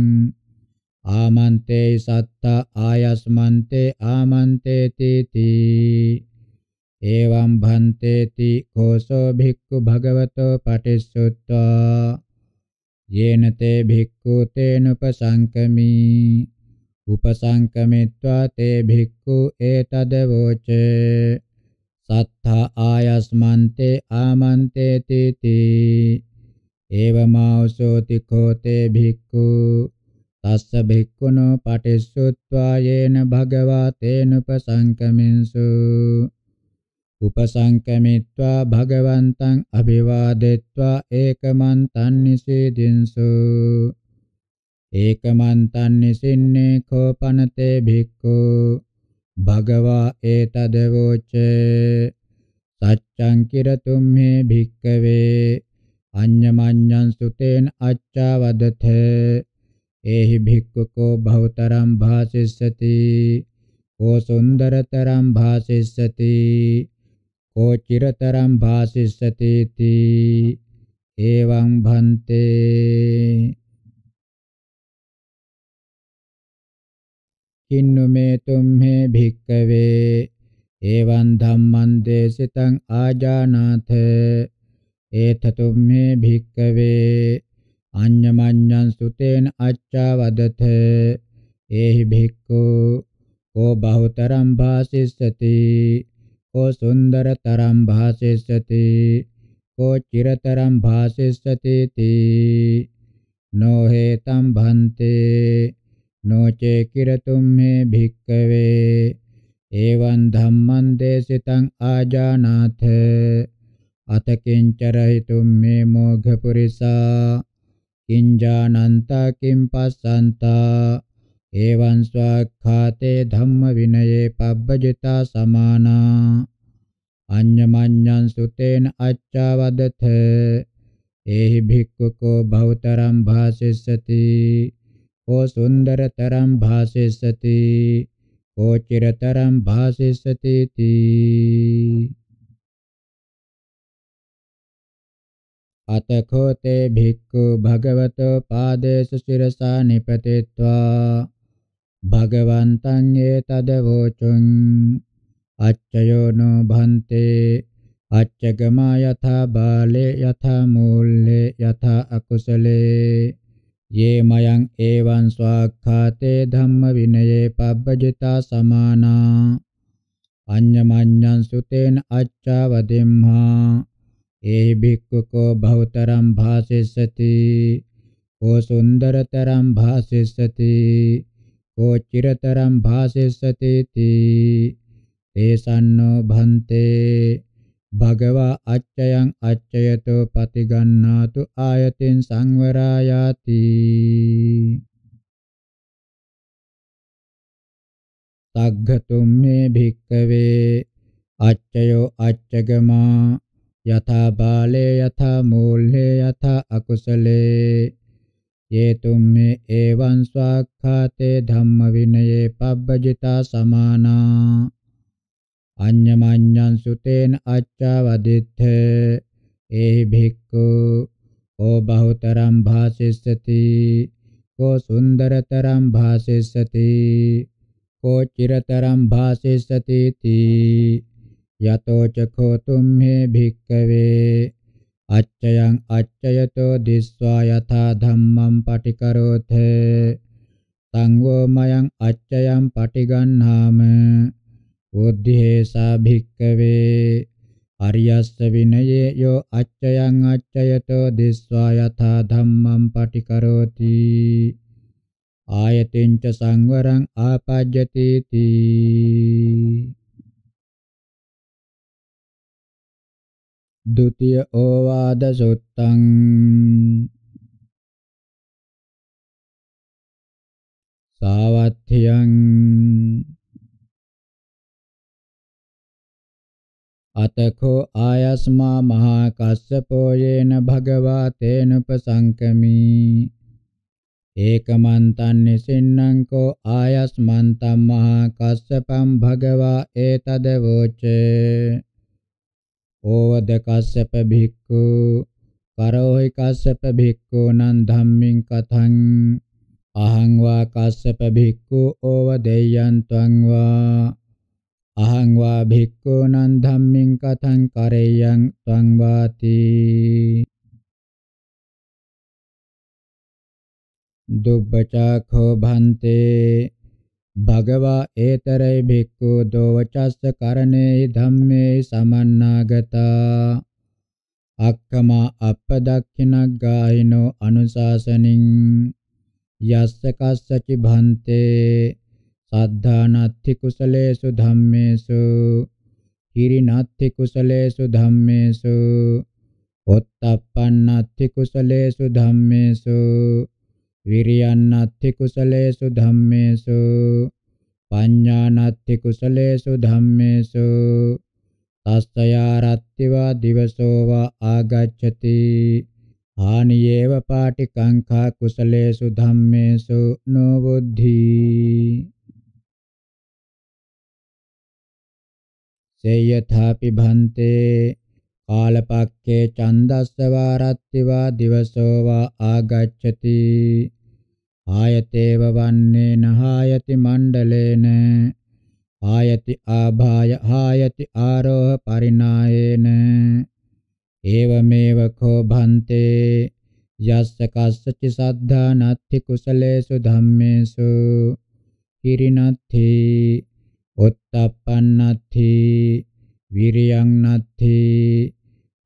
ආමන්තේ සත්ත ආයස්මන්තේ ආමන්තේ තීති එවං භන්තේති කෝසෝ භික්ඛු භගවතෝ පටිසුත්වා යේන තේ භික්ඛු තේනුපසංකමි උපසංකමිත්වා තේ භික්ඛු ඒතදවෝචේ තත්ථ ආයස්මන්තේ ආමන්තේ තීති ඒවමෞසෝති කෝතේ භික්ඛු තස්ස භික්ඛුනෝ පටිසුත්වා යේන භගවා තේනුපසංකමින්සු උපසංකමිත්වා භගවන්තං අභිවාදෙත්වා ඒකමන්තං නිසීදින්සු ඒකමන්තං නිසින්නේ කෝපනතේ භික්ඛු භගවා ඒතදවෝච සච්ඡං කිරතුම් මේ භික්කවේ අඤ්ඤමඤ්ඤං සුතේන අච්චවදත ඒහි භික්ඛුකෝ බහුතරම් භාසිස්සති කෝ සුන්දරතරම් භාසිස්සති කෝ චිරතරම් භාසිස්සති ති එවං භන්තේ කින්නු මේ තුම්හි භික්කවේ එවං ධම්මං දේසිතං ආජානාථ ඒත තුම්හි භික්කවේ අඤ්ඤමඤ්ඤං සුතේන අච්චවදත ඒහි භික්ඛු කෝ බහුතරම් භාසිස්සති කෝ සුන්දරතරම් භාසිස්සති කෝ චිරතරම් භාසිස්සති තී නොහෙතම් භන්තේ නොචේ කිරතුම් මේ භික්කවේ එවං ධම්මං දේශිතං ආජානාථ අතකින්චර හිතුම් මේ මෝඝ පුරිසා කිංජානන්තා කිම් පස්සන්තා එවං ස්වක්ඛාතේ ධම්ම විනයේ පබ්බජිතා සමානා අඤ්ඤමඤ්ඤං සුතේන අච්චවදත ඒහි භික්ඛුකෝ භවතරම් භාසිස්සති को सुन्दरतरं भासिष्यति को चिरतरं भासिष्यतीति अतखो ते भिक्खु भगवतो पादेषु शिरसा निपतित्वा भगवन्तं एतदवोचुं अच्चयो नो भन्ते अच्चगमा यथा बाले यथा मूले यथा अकुशले ये मयं एवं स्वाख्याते धम्म विनये पब्बजिता समाना अन्यमन्यं सुतेन अच्चावदिम्हा एहि भिक्खुको भवतरं भासिष्यति को सुन्दरतरं भासिष्यति को चिरतरं भासिष्यतीति ते सन्नो भन्ते භගවා අච්චයන් අච්චයතෝ පතිගන්නාතු ආයතෙන් සංවරායාති තග්ගතුම් මේ භික්කවේ අච්චයෝ අච්චගමා යථා බාලේ යථා මූල්හේ යථා අකුසලේ යේතුම් මේ එවං ස්වාක්ඛාතේ ධම්ම විනයේ පබ්බජිතා සමානා අඤ්ඤමඤ්ඤං සුතේන අච්චවදිත්ථ ඒ භික්ඛු කෝ බහුතරම් භාසිස්සති කෝ සුන්දරතරම් භාසිස්සති කෝ චිරතරම් භාසිස්සති තී යතෝ චඛෝ තුම්හේ භික්ඛවේ අච්චයං අච්චයතෝ දිස්වා යථා ධම්මං පටිකරෝතේ සංවෝ මයං අච්චයං පටිගන්නාම බුද්ධිහේසා භික්කවේ අරියස්ස විනයේ යෝ අච්චයං අච්චයතෝ දිස්වා යථා ධම්මං පටිකරෝති ආයතින් ච සංවරං ආපජ්ජති තී ဒုတိယ ඕවාද සුත්තං සාවත්ථියං අතඛෝ ආයස්මා මහා කස්සපෝ යේන භගවා තේනුපසංකමි ඒකමන්තං නිසින්නම් කෝ ආයස්මන්තං මහා කස්සපං භගවා ඒතද වෝචේ ඕවද කස්සප භික්ඛු කරෝහි කස්සප භික්ඛු නන් ධම්මින් කතං අහං වා කස්සප භික්ඛු ඕව දෙයයන් ත්වං වා අහං වා භික්ඛෝ නං ධම්මින් කතං කරෙය්‍යං ත්වං වාති දුබ්බචාඛෝ භන්තේ භගවා ඒතරේ භික්ඛු දෝවචස්ස කරණේ ධම්මේ සමන්නාගතා අක්කමා අපදක්ඛිනග්ගායිනෝ අනුශාසනින් යස්ස කස්සචි භන්තේ සද්ධානත්ති කුසලේසු ධම්මේසු කිරිනත්ති කුසලේසු ධම්මේසු ඔත්තප්පන්නත්ති කුසලේසු ධම්මේසු විරියන්නත්ති කුසලේසු ධම්මේසු පඤ්ඤානත්ති කුසලේසු ධම්මේසු තස්සයාරත්තිවා දිවසෝවා ආගච්ඡති ආනියේව පාටිකංඛා කුසලේසු ධම්මේසු නොබුද්ධී සේයථාපි භන්තේ කාලපක්ඛේ චන්දස්ස වාරත්තිවා දිවසෝ වා ආගච්ඡති ආයතේව වන්නේ නහායති මණ්ඩලේන ආයති ආභාය ආයති ආරෝහ පරිණායේන ඒවමේව කෝ භන්තේ යස්ස කස්සචි සද්ධා නත්ති කුසලේසු ධම්මේසු කිරිනත්ථී ඔත්තප්පන්නත්ථි විරියං නත්ථි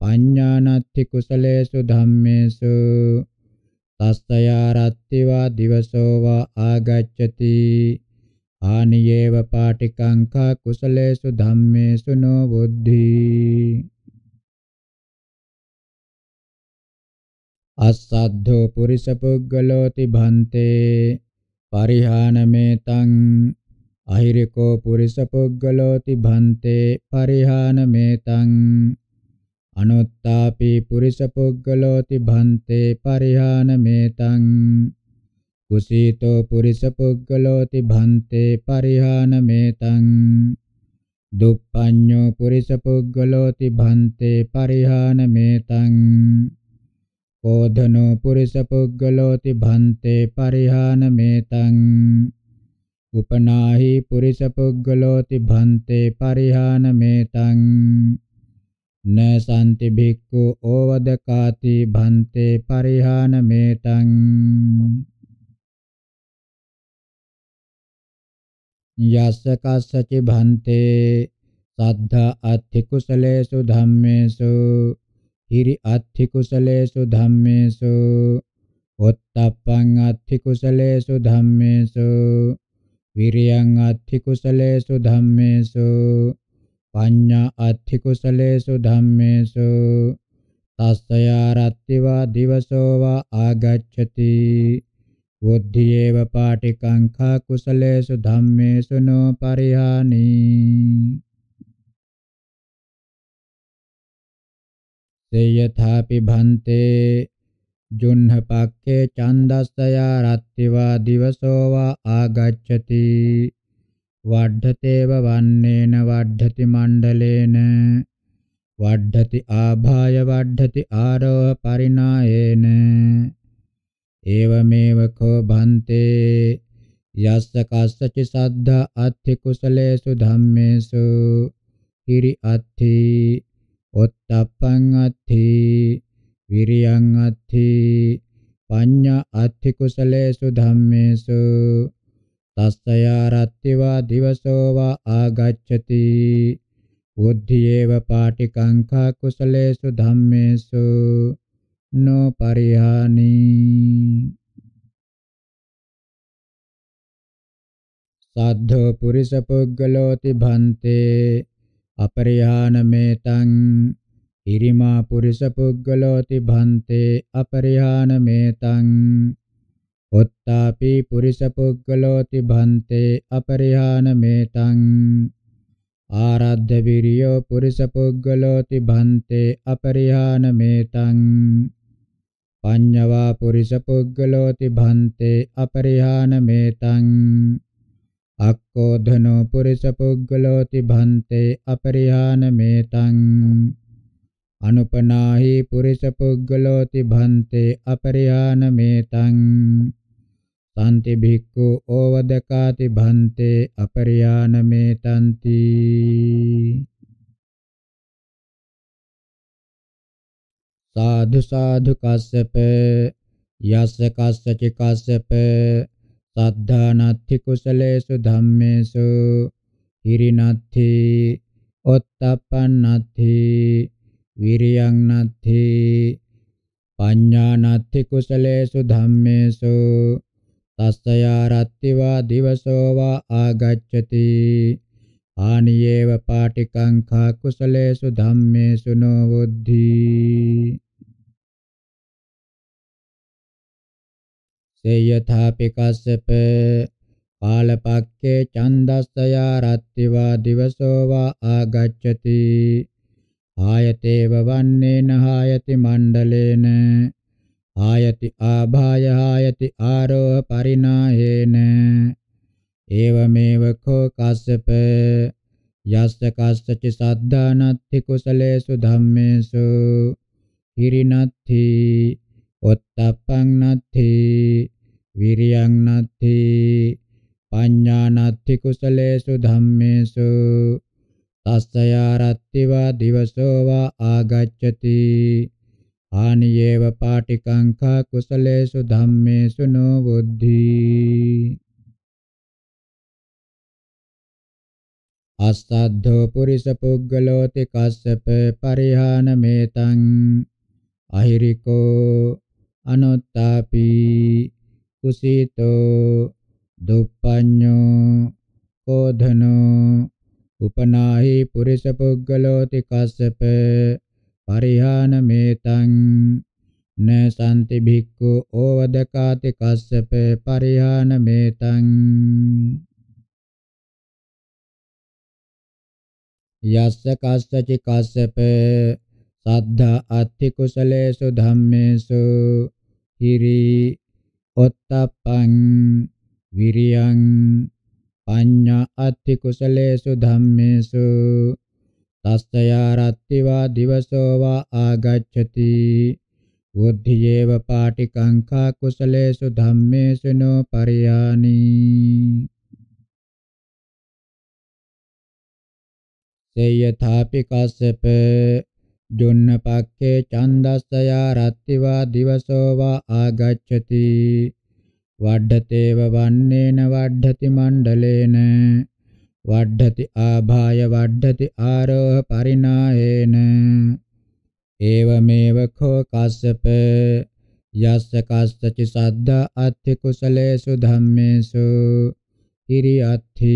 පඤ්ඤා නත්ථි කුසලේසු ධම්මේසු තස්සයාරත්ති වා දිවසෝ වා ආගච්ඡති ආනියේව පාටිකංකා කුසලේසු ධම්මේසු නෝ බුද්ධි අස්සද්ධෝ පුරිස පුග්ගලෝති භන්තේ පරිහානමේතං අහිරිකෝ පුරිස පුග්ගලෝති භන්තේ පරිහාන මේතං අනුත්තාපි පුරිස පුග්ගලෝති භන්තේ පරිහාන මේතං කුසීතෝ පුරිස පුග්ගලෝති භන්තේ පරිහාන මේතං දුප්පඤ්ඤෝ පුරිස පුග්ගලෝති භන්තේ පරිහාන මේතං කෝධනෝ පුරිස පුග්ගලෝති භන්තේ පරිහාන මේතං उपनाहि पुरुषपुग्गलोति भन्ते परिहान मेतं न शांति भिक्खु ओवदकाति भन्ते परिहान मेतं यस्य कस्यचि भन्ते सद्धा अत्थि अत्थिकुशलेषु धम्मेषु हिरि अत्थि अत्थिकुशलेषु धम्मेषु उत्तप्पं अत्थि अत्थिकुशलेषु धम्मेषु විරියං අත්ථි කුසලේසු ධම්මේසු පඤ්ඤා අත්ථි කුසලේසු ධම්මේසු තස්සයාරත්තිවා දිවසෝවා ආගච්ඡති බුද්ධියේව පාටිකං කා කුසලේසු ධම්මේසු නෝ පරිහානි සේයථාපි භන්තේ ජුන්හපක්ඛේ ඡන්දස්සය රත්තිවා දිවසෝවා ආගච්ඡති වඩ්ඩතේව වන්නේන වඩ්ඩති මණ්ඩලේන වඩ්ඩති ආභාය වඩ්ඩති ආරෝහ පරිණායේන ඒවමේව කෝ භන්තේ යස්ස කස්සචි සද්ධා අත්ථි කුසලේසු ධම්මේසු හිරි අත්ථි ඔත්තප්පං අත්ථි විරියං අත්ථි පඤ්ඤා අත්ථි කුසලේසු ධම්මේසු තස්සයා රත්තිවා දිවසෝ වා ආගච්ඡති බුද්ධියේව පාටිකංඛා කුසලේසු ධම්මේසු නෝ පරිහානි සද්ධෝ පුරිස පුග්ගලෝති භන්තේ අපරිහාන මේතං ඉරිමා පුරිස පුග්ගලෝති භන්තේ අපරිහාන මේතං ඔත්තාපි පුරිස පුග්ගලෝති භන්තේ අපරිහාන මේතං ආරද්ධ විරියෝ පුරිස පුග්ගලෝති භන්තේ අපරිහාන මේතං පඤ්ඤවා පුරිස පුග්ගලෝති භන්තේ අපරිහාන මේතං අක්කෝධනෝ පුරිස පුග්ගලෝති භන්තේ අපරිහාන මේතං අනුපනාහි පුරිස පුග්ගලෝ තිභන්තේ අපරියාන මේතං සාන්ති භික්ඛු ඕවදකාති භන්තේ අපරියාන මේතන්ති සාධු සාධු කස්සප යස්ස කස්සචි කස්සප සද්ධානත්ථි කුසලේසු ධම්මේසු හිරිනත්ථි ඔත්තප්පන්නත්ථි විරියං නත්ථි පඤ්ඤා නත්ථි කුසලේසු ධම්මේසු තස්සයාරත්ති වා දිවසෝ වා ආගච්ඡති ආනියේව පාටිකං කා කුසලේසු ධම්මේසු නොවුද්ධි සේයථා පිකස්සප පාලපක්කේ චන්දස්සයාරත්ති වා දිවසෝ වා ආගච්ඡති ආයතේව වන්නේන හායති මණ්ඩලේන ආයති ආභාය හායති ආරෝහ පරිනාහේන ඒවමේව කෝ කස්සප යස්ස කස්සච සද්ධානත්ති කුසලේසු ධම්මේසු හිරිනත්ති ඔත්තප්පං නත්ති විරියං නත්ති පඤ්ඤානත්ති කුසලේසු ධම්මේසු තස්සයා රත්තිවා දිවසෝවා ආගච්ඡති ආනියේව පාටිකංඛා කුසලේසු ධම්මේසු නෝ බුද්ධි අස්සද්ධෝ පුරිස පුග්ගලෝති කස්සප පරිහාන මේතං අහිරිකෝ අනුත්තාපි කුසීතෝ දුප්පඤ්ඤෝ කෝධනෝ උපනාහි පුරිස පුග්ගලෝති කස්සප පරිහාන මේතං න සම්ති භික්ඛු ඕවදකාති කස්සප පරිහාන මේතං යස්ස කස්සචි කස්සප සද්ධා අත්ති කුසලේසු ධම්මේසු හිරි ඔත්තප්පං විරියං අඤ්ඤා අත්ථි කුසලේසු ධම්මේසු තස්සයා රත්ති වා දිවසෝ වා ආගච්ඡති බුද්ධියේව පාටිකංකා කුසලේසු ධම්මේසු නෝ පරියානි සේයථාපි කස්සප ජොන්න පක්ඛේ චන්දස්සයා රත්ති වා දිවසෝ වා ආගච්ඡති වඩ්ඩතේව වන්නේන වඩ්ඩති මණ්ඩලේන වඩ්ඩති ආභාය වඩ්ඩති ආරෝහ පරිනායේන ඒවමේව කෝ කස්සප යස්ස කස්සචි සද්දා අත්ථි කුසලේසු ධම්මේසු ඉරියත්ථි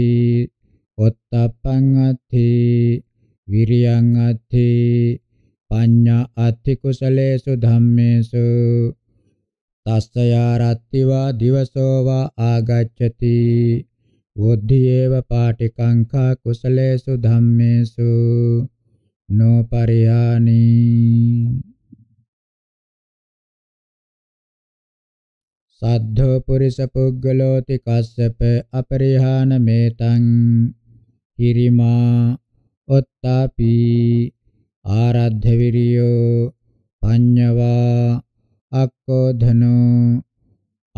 ඔත්තප්පං අත්ථි විරියං අත්ථි පඤ්ඤා අත්ථි කුසලේසු ධම්මේසු තස්සයා රත්තිවා දිවසෝවා ආගච්ඡති බුද්ධියේව පාටිකංකා කුසලේසු ධම්මේසු නොපරියානි සද්ධෝ පුරිස පුග්ගලෝති කස්සප අපරිහාන මේතං හිරිමා ඔත්තාපි ආරද්ධ විරියෝ පඤ්ඤවා අක්කෝ ධනෝ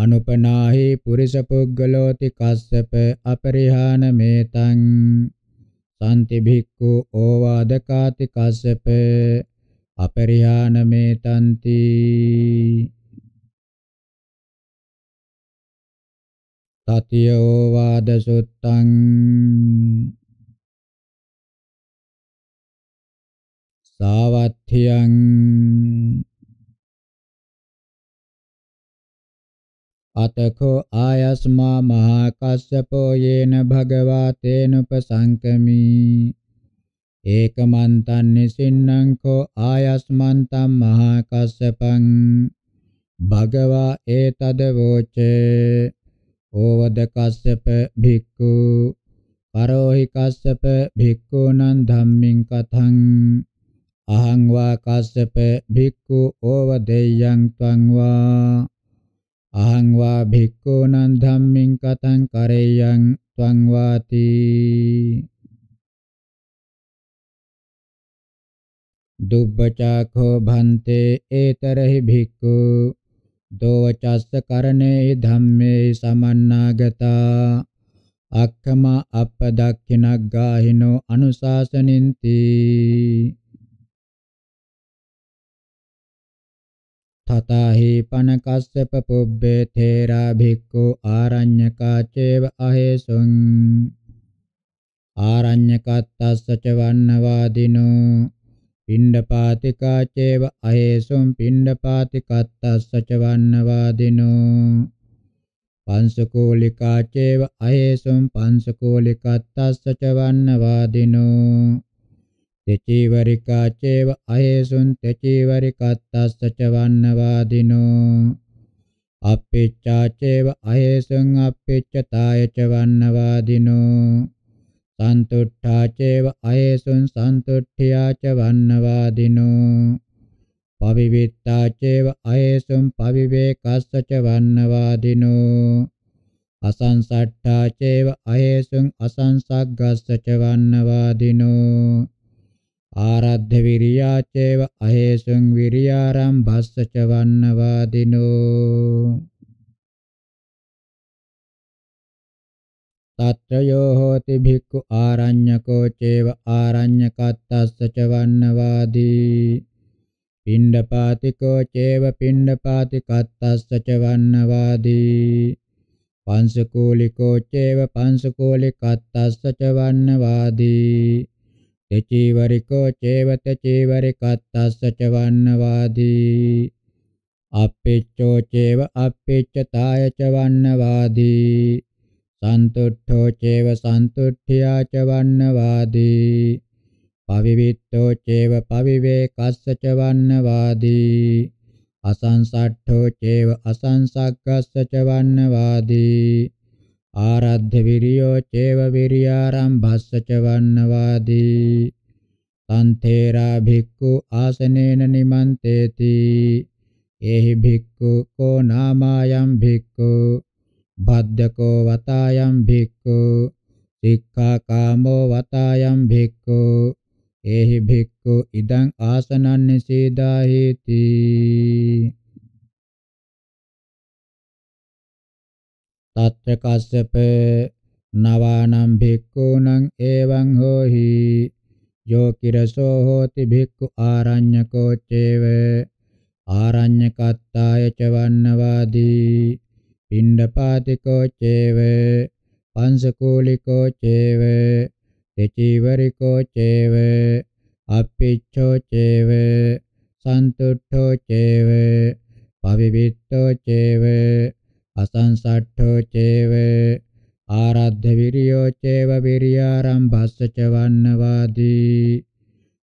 අනුපනාහි පුරිස පුග්ගලෝති කස්සප අපරිහාන මේතං සම්ති භික්ඛු ඕවාදකාති කස්සප අපරිහාන මේතන්ති තතිය ඕවාද සුත්තං සාවත්ථියං අතකෝ ආයස්මා මහා කස්සපෝ යේන භගවා තේනුපසංකමි ඒකමන්තං නිසින්නං කෝ ආයස්මන්තං මහා කස්සපං භගවා ඒතද වෝචේ ඕවද කස්සප භික්ඛු පරෝහි කස්සප භික්ඛුනං ධම්මින් කතං අහං වා කස්සප භික්ඛු ඕවදෙය්‍යං ත්වං වා අහං වා භික්ඛූනං ධම්මින් කතං කරෙය්‍යං ත්වං වාති දුබ්බචාඛෝ භන්තේ ඒතරහි භික්ඛු දෝචස්ස කරණේ ධම්මේ සමන්නාගතා අක්ඛම අපදක්ඛිනග්ගාහිනෝ අනුශාසනින්ති තථා හි පනකස්සප පුබ්බේ තේරා භික්ඛු ආරඤ්‍යකා චේව අහේසුං ආරඤ්‍යකත්තස්ස ච වන්නවාදිනෝ පිණ්ඩපාතිකා චේව අහේසුං පිණ්ඩපාතිකත්තස්ස ච වන්නවාදිනෝ පංසකෝලිකා චේව අහේසුං පංසකෝලිකත්තස්ස ච වන්නවාදිනෝ තෙචීවරිකා චේව අහේසුන් තෙචීවරිකත්තස්ස ච වන්නවාදිනෝ අප්පිච්ඡා චේව අහේසුන් අප්පිච්ඡතාය ච වන්නවාදිනෝ සන්තුට්ඨා චේව අහේසුන් සන්තුට්ඨියා ච වන්නවාදිනෝ පවිවිත්තා චේව අයේසුම් පවිවේකස්ස ච වන්නවාදිනෝ අසංසට්ඨා චේව අයේසුම් අසංසග්ගස්ස ච වන්නවාදිනෝ ආරද්ධ විරියාචේව අහේසුං විරියාරම් භස්සච වන්නවාදිනෝ තත්‍රයෝ හෝති භික්ඛු ආරඤ්‍යකෝ චේව ආරඤ්‍යකත්තස්ස ච වන්නවාදී පිණ්ඩපාතිකෝ චේව පිණ්ඩපාතිකත්තස්ස ච වන්නවාදී පංසකෝලිකෝ චේව පංසකෝලිකත්තස්ස ච වන්නවාදී te cīvariko cevate cīvarikattassa ca vannavādi appicco ceva appiccatāya ca vannavādi santuttho ceva santutthiya ca vannavādi pavivitto ceva pavivekassa ca vannavādi asansattho ceva asansaggassa ca vannavādi ආරද්ධ විරියෝ චේව විරියාරම්භස්ස ච වන්නවාදී තන්තේරා භික්ඛු ආසනේන නිමන්තේති ඒහි භික්ඛු කෝ නාමායම් භික්ඛු භද්දකෝ වතායම් භික්ඛු සික්ඛාකාමෝ වතායම් භික්ඛු ඒහි භික්ඛු ඉදං ආසනන් නිසීදාහිති తత్ర కశ్యప నవానాం భిక్కునం ఏవం హోహి యో కిరసో హోతి భిక్కు ఆరణ్యకో చేవ ආරඤ්‍යකත්තාය ච වන්නවාදී පිණ්ඩපාතිකෝ චේව පංසකූලිකෝ චේව තෙචීවරිකෝ චේව අප්පිච්ඡෝ චේව සන්තුට්ඨෝ චේව පවිවිත්තෝ චේව අසංසට්ඨෝ චේව ආරද්ධ විරියෝ චේව විරියාරම්භස්ස ච වන්නවාදී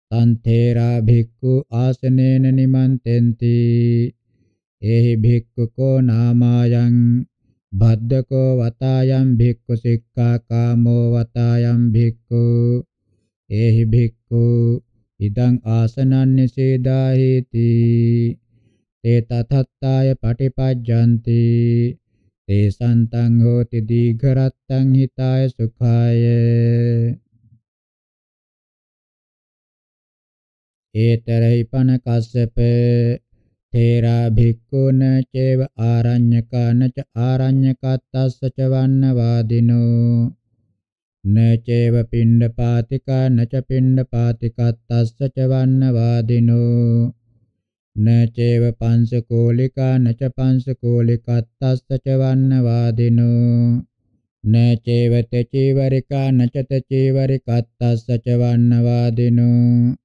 තන්තේරා භික්ඛු ආසනේන නිමන්තෙන්ති එහි භික්ඛුකෝ නාමායන් බද්දකෝ වතායම් භික්ඛු සික්ඛාකාමෝ වතායම් භික්ඛු එහි භික්ඛු ඉදං ආසනන් නිසීදාහිති te tathattaya patipajjanti te santaṃ hoti dīgharattaṃ hitaya sukhaya ඒතරයි පන කස්සප තේරා භික්ඛුන චේව ආරඤ්‍යකාන ච ආරඤ්‍යකත්තස්ස ච වන්න වාදිනෝ න චේව පිණ්ඩපාතිකා න ච පිණ්ඩපාතිකත්තස්ස ච වන්න වාදිනෝ න චේව පංසකෝලිකා නච පංසකෝලිකත්තස්ස ච වන්නවාදිනෝ න චේව තචීවරිකා නච තචීවරිකත්තස්ස ච වන්නවාදිනෝ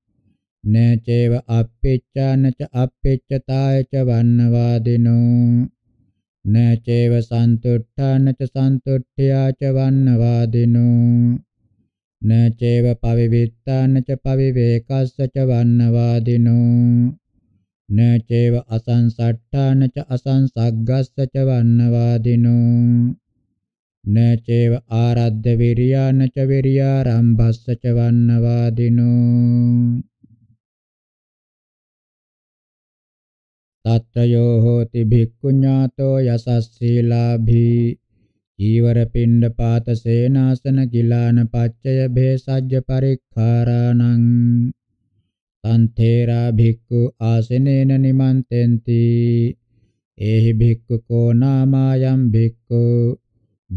න චේව අප්පිච්ඡා නච අප්පිච්ඡතාය ච වන්නවාදිනෝ න චේව සන්තුට්ඨා නච සන්තුට්ඨියා ච වන්නවාදිනෝ න චේව පවිවිත්තා නච පවිවේකස්ස ච වන්නවාදිනෝ න චේව අසංසට්ඨාන ච අසංසග්ගස්ස ච වන්නවාදිනෝ න චේව ආරද්ධ විරියාන ච විරියාරම්භස්ස ච වන්නවාදිනෝ තත්ත්‍යෝ හෝති භික්ඛු ඥාතෝ යසස්සීලාභී ඊවර පින්ඩ පාත සේනාසන කිලාන පච්චය භේසජ්‍ය පරික්ඛාරාණං තන්තේරා භික්ඛු ආසනේන නිමන්තෙන්ති ඒහි භික්ඛුකෝ නාමායම් භික්ඛු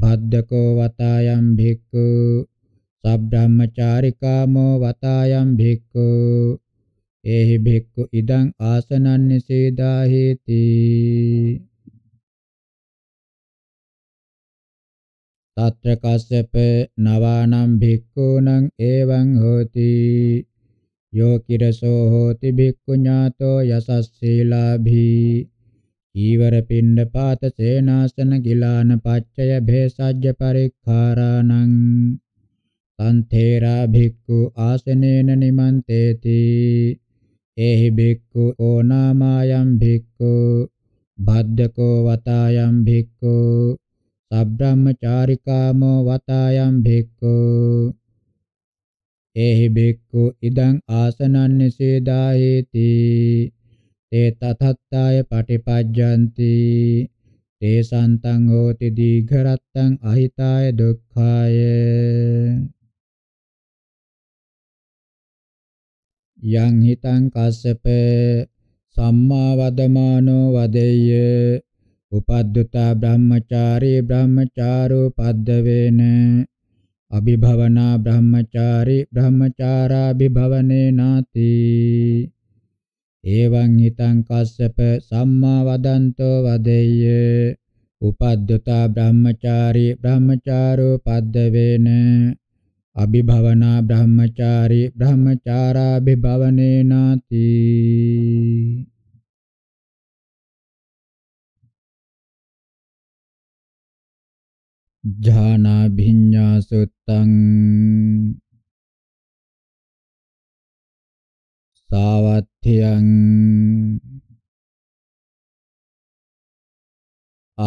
භද්දකෝ වතායම් භික්ඛු සබ්‍රාහ්මචාරිකාමෝ වතායම් භික්ඛු ඒහි භික්ඛු ඉදං ආසනං නිසීදාහේති තත්‍ර කස්සප නවානම් භික්ඛූනම් එවං හෝති යෝ කිරසෝ හෝති භික්ඛු ඥාතෝ යසස්සීලාභී ඊවර පින්ඩ පාත සේනාසන ගිලාන පච්චය භේසජ්‍ය පරික්ඛාරාණං තන්තේරා භික්ඛු ආසනේන නිමන්තේති ඒහි භික්ඛු ඕනාමායම් භික්ඛු භද්දකෝ වතායම් භික්ඛු සබ්‍රාහ්මචාරිකාමෝ වතායම් භික්ඛු එහි බික්ඛු ඉදං ආසනං නිසේදායේති තේ තතත්තාය පටිපජ්ජಂತಿ තේ සන්තං හෝති දීඝරත්තං අහිතාය දුක්ඛාය යං හිතං කස්සප සම්මා වදමානෝ වදෙය්‍ය උපද්දුතා බ්‍රහ්මචාරී බ්‍රහ්මචාරෝ පද්දවේන අභිභවනා බ්‍රහ්මචාරි බ්‍රහ්මචාරා භිභවනේ නාති එවං හිතං කස්සප සම්මා වදන්තෝ වදෙය්‍ය උපද්දතා බ්‍රහ්මචාරි බ්‍රහ්මචාරෝ පද්දවේන අභිභවනා බ්‍රහ්මචාරි බ්‍රහ්මචාරා භිභවනේ නාති ජානාභිඤ්ඤා සුත්තං සාවත්ථියං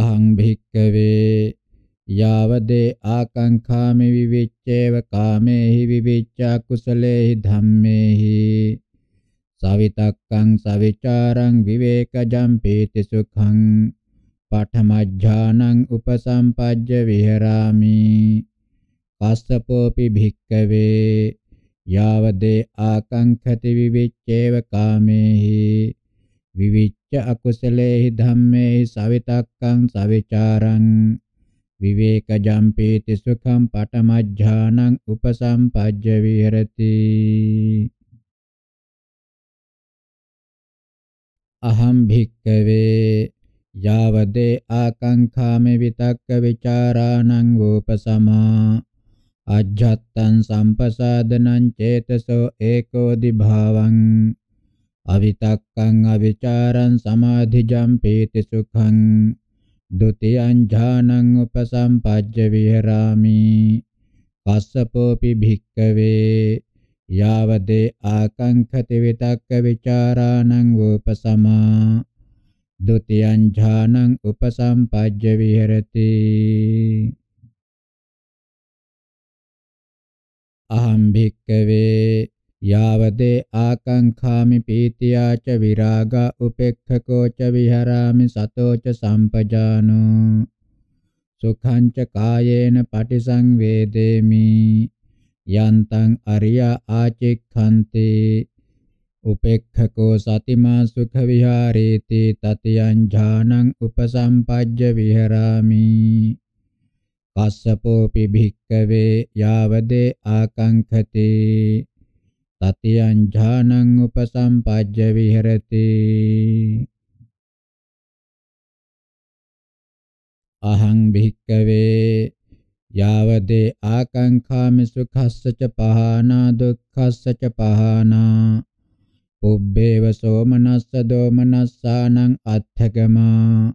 අහං භික්කවේ යාවදේ ආකංඛාමි විවිච්ඡේව කාමේහි විවිච්ඡා කුසලේහි ධම්මේහි සවිතක්කං සවිචාරං විවේකජම් පීති සුඛං පඨමඥානං උපසම්පජ්ජ විහෙරාමි කස්සපෝපි භික්කවේ යාවදේ ආකංඛති විවිච්ඡේව කාමේහි විවිච්ඡ අකුසලේහි ධම්මේහි සවිතක්කං සවිචාරං විවේකජම්පේති සුඛං පඨමඥානං උපසම්පජ්ජ විහෙරති අහම් භික්කවේ यावदे आकाङ्क्षामि वितक्कविचाराणां गोपसमा अज्झत्तं सम्पसादनं चेतसो एकोऽधिभावम् अवितक्कं अविचारं समाधिजं पीति सुखं द्वितीयं ज्ञानम् उपसम्पद्य विहरामि कस्सपोऽपि भिक्कवे यावदे आकङ्क्षति वितक्कविचाराणां गोपसमा dutiyan jhanang upasampajja viharati aham bhikkave yavade akankhami pitiya ca viraga upekkhako ca viharami sato ca sampajano sukhaṃ ca kāyena paṭisaṁ vedemi yantaṃ ariya ācikkhanti උපේක්ඛකෝ සතිමා සුඛ විහාරේති තතියං ඥානං උපසම්පජ්ජ විහරාමි කස්සපෝපි භික්කවේ යාවදේ ආකංඛති තතියං ඥානං උපසම්පජ්ජ විහෙරති අහං භික්කවේ යාවදේ ආකංඛාමි සුඛස්ස ච පහනා දුක්ඛස්ස ච පහනා උබ්බේව සෝමනස්ස දෝමනස්සානං අත්ථගමා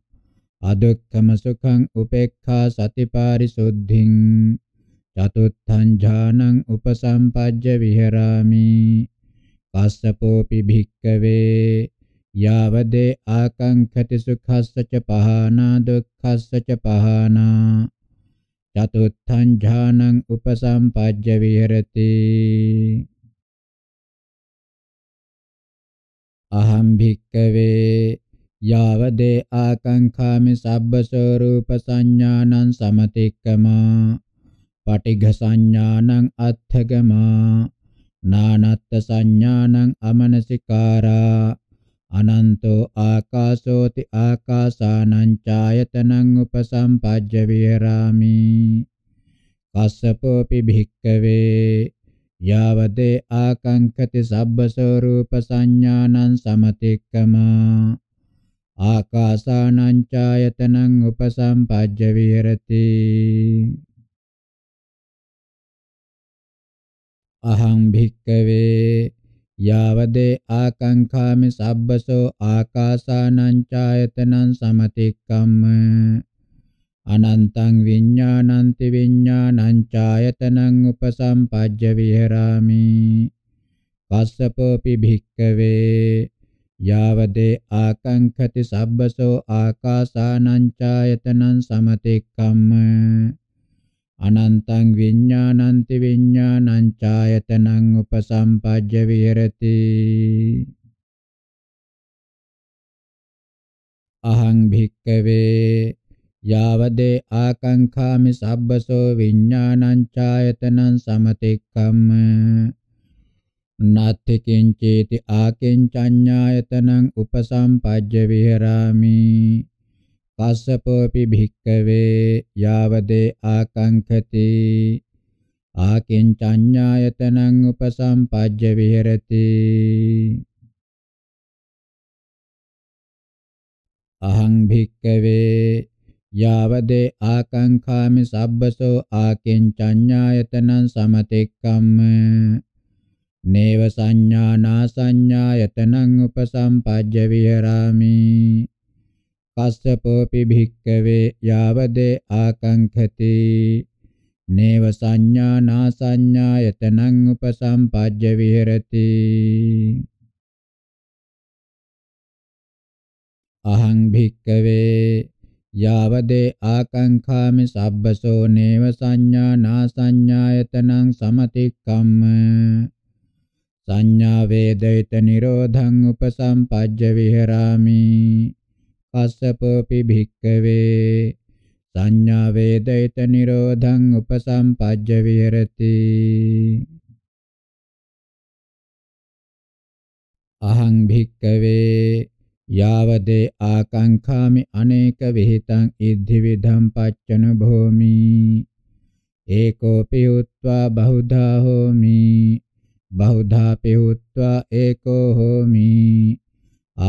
අදුක්ඛම සුඛං උපේක්ඛා සතිපාරිසුද්ධින් චතුත්ථං ඥානං උපසම්පජ්ජ විහෙරාමි කස්සපෝපි භික්කවේ යාවදේ ආකංඛති සුඛස්ස ච පහනා දුක්ඛස්ස ච පහනා චතුත්ථං ඥානං උපසම්පජ්ජ විහෙරති අහම් භික්කවේ යාවදේ ආකංඛාමි සබ්බ ස්වરૂප සංඥානං සමතික්කමා පටිඝ සංඥානං අත්ථගමා නානත්ත් සංඥානං අමනසිකාරා අනන්තෝ ආකාශෝති ආකාසානං ඡායතනං උපසම්පජ්ජ විහෙරාමි කස්සපෝපි භික්කවේ Yavate akankati sabbasorupa sanyanan samatikkama. Akasanan cayatanang upasampajja viharati. Aham bhikkave yavade akankami sabbaso akasanan cayatanang samatikkama. Anantang viññānanti viññānañ cāyatanaṁ upasampajja viharāmi kassapopi bhikkave yāvade ākaṅkhati sabbaso ākāsānañ cāyatanaṁ samatikkamma Anantang viññānanti viññānañ cāyatanaṁ upasampajja viharati Ahang bhikkave Yavade akaṅkhāmi sabbaso viññānañ chāyatanaṃ samatikkhamma natthi kiñcīti ākiñcaññāyatanaṃ upasampajja viharāmi kassapopi bhikkave yavade akaṅkhati ākiñcaññāyatanaṃ upasampajja viharati ahaṃ bhikkave Yāvade ākaṅkhāmi sabbaso ākiñcaññāyatanaṃ samatikkhamma neva saññānā saññāyatanaṃ upasampajja viharāmi kassapopi bhikkave yāvade ākaṅkhati neva saññānā saññāyatanaṃ upasampajja viharati aham bhikkave Yavade akaṅkhāmi sabbaso neva saññā nā saññāyatanaṃ samatikkhamma saññā vedayita nirodhaṃ upasampajja viharāmi kassapopi bhikkave saññā vedayita nirodhaṃ upasampajja viharati ahaṃ bhikkave යාවදේ ආකාංඛාමි අනේක විಹಿತං ඉද්ධි විධම් පච්චන භෝමි ඒකෝපි උත්වා බහුධා හෝමි බහුධා පිහුත්වා ඒකෝ හෝමි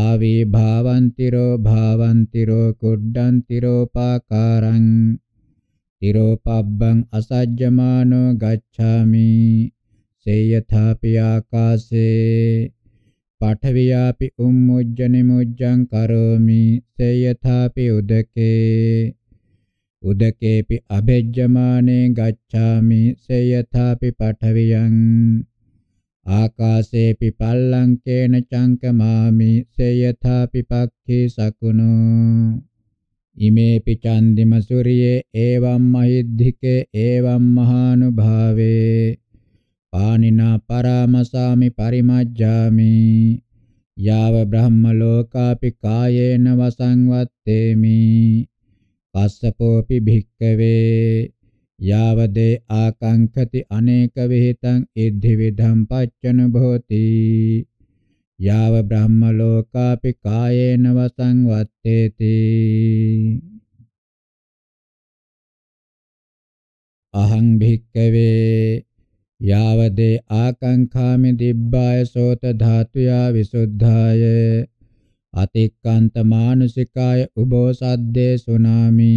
ආවේ භාවන්තිරෝ භාවන්තිරෝ කුඩ්ඩන්තිරෝ පාකාරං තිරෝ පබ්බං අසජ්ජමානෝ ගච්ඡාමි සේයථාපි ආකාසේ පාඨවියාපි උම්මුජ්ජනි මුජ්ජං කරෝමි සේයථාපි උදකේ උදකේපි අබෙජ්ජමානේ ගච්ඡාමි සේයථාපි පඨවියං ආකාශේපි පල්ලංකේන චංකමාමි සේයථාපි පක්ඛේ සකුණෝ ඉමේපි චන්දිම සූර්යේ එවම් මහිද්ධිකේ එවම් මහානුභාවේ පානිනා පරාමසාමි පරිමජ්ජාමි යාව බ්‍රහ්ම ලෝකාපි කායේන වසංවත්තේමි පස්සපෝපි භික්කවේ යාවදේ ආකංකති අනේක විහිතං ඉද්ධි විධම් පච්චනුභෝති යාව බ්‍රහ්ම ලෝකාපි කායේන වසංවත්තේති අහං භික්කවේ යාවදේ ආකංඛාමි දිබ්බාය සෝත ධාතුයා විසුද්ධාය අතික්කන්ත මානුසිකාය උබෝ සද්දේ සුනාමි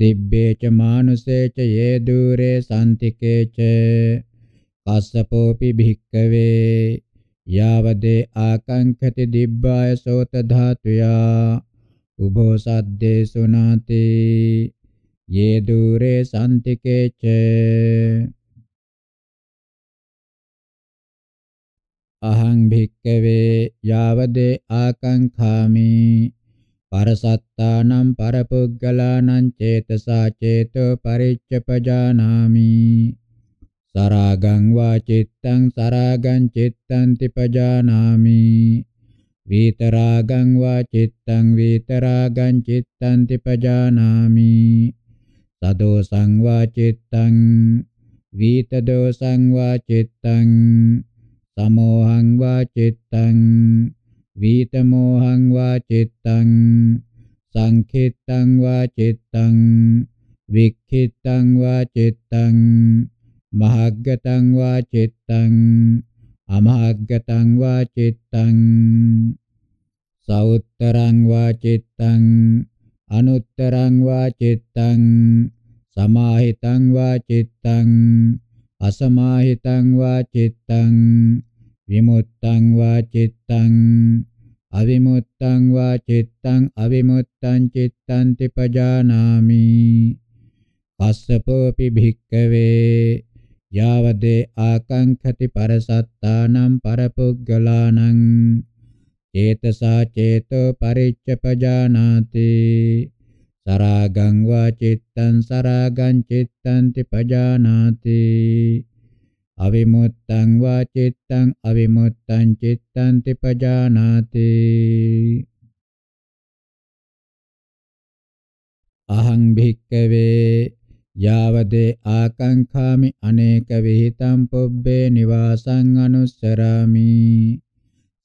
දිබ්බේච මානුසේච යේ දුරේ සම්තිකේච කස්සපෝපි භික්කවේ යාවදේ ආකංඛති දිබ්බාය සෝත ධාතුයා උබෝ සද්දේ සුනාති යේ දුරේ සම්තිකේච අහං භික්කවේ යාවදේ ආකංඛාමි පරසත්තානම් පරපුග්ගලානං චේතසා චේතෝ පරිච්ඡපජානාමි සරාගං වා චිත්තං සරාගං චිත්තං තිපජානාමි විතරාගං වා චිත්තං විතරාගං චිත්තං තිපජානාමි සදෝසං වා චිත්තං විතදෝසං වා චිත්තං සමෝහං වා චිත්තං වීතමෝහං වා චිත්තං සංඛිත්තං වා චිත්තං වික්ඛිත්තං වා චිත්තං මහග්ගතං වා චිත්තං අමහග්ගතං වා චිත්තං සවුත්තරං වා චිත්තං අනුත්තරං වා චිත්තං සමාහිතං වා චිත්තං අසමාහිතං වා චිත්තං විමුත්තං වා චිත්තං අවිමුත්තං වා චිත්තං අවිමුත්තං චිත්තං තිපජානාමි කස්සපෝපි භික්කවේ යාවදේ ආකංඛති පරසත්තානම් පරපුග්ගලානං චේතසා චේතෝ පරිච්ඡපජානාති සරාගං වා චිත්තං සරාගං චිත්තං ติ පජානාති අවිමුත්තං වා චිත්තං අවිමුත්තං චිත්තං ติ පජානාති අහං භික්කවේ යාවදේ ආකංඛාමි අනේක විಹಿತං පුබ්බේ නිවාසං අනුස්සරාමි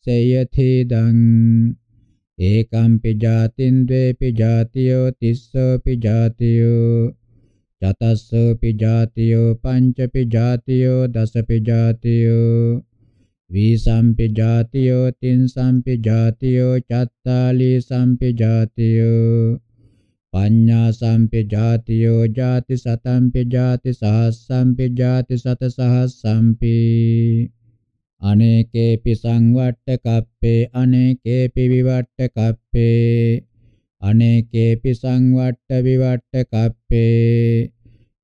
සේයති දං ඒකම්පි ජාතින් ද්වේපි ජාතියෝ තිස්සෝපි ජාතියෝ චතස්සෝපි ජාතියෝ පංචපි ජාතියෝ දසපි ජාතියෝ විසම්පි ජාතියෝ තින්සම්පි ජාතියෝ චත්තාලී සම්පි ජාතියෝ පඤ්ඤා සම්පි ජාතියෝ ජාති සතම්පි ජාති සහස්සම්පි ජාති සත සහස්සම්පි අනේකේපි සංවට්ඨ කප්පේ අනේකේපි විවට්ඨ කප්පේ අනේකේපි සංවට්ඨ විවට්ඨ කප්පේ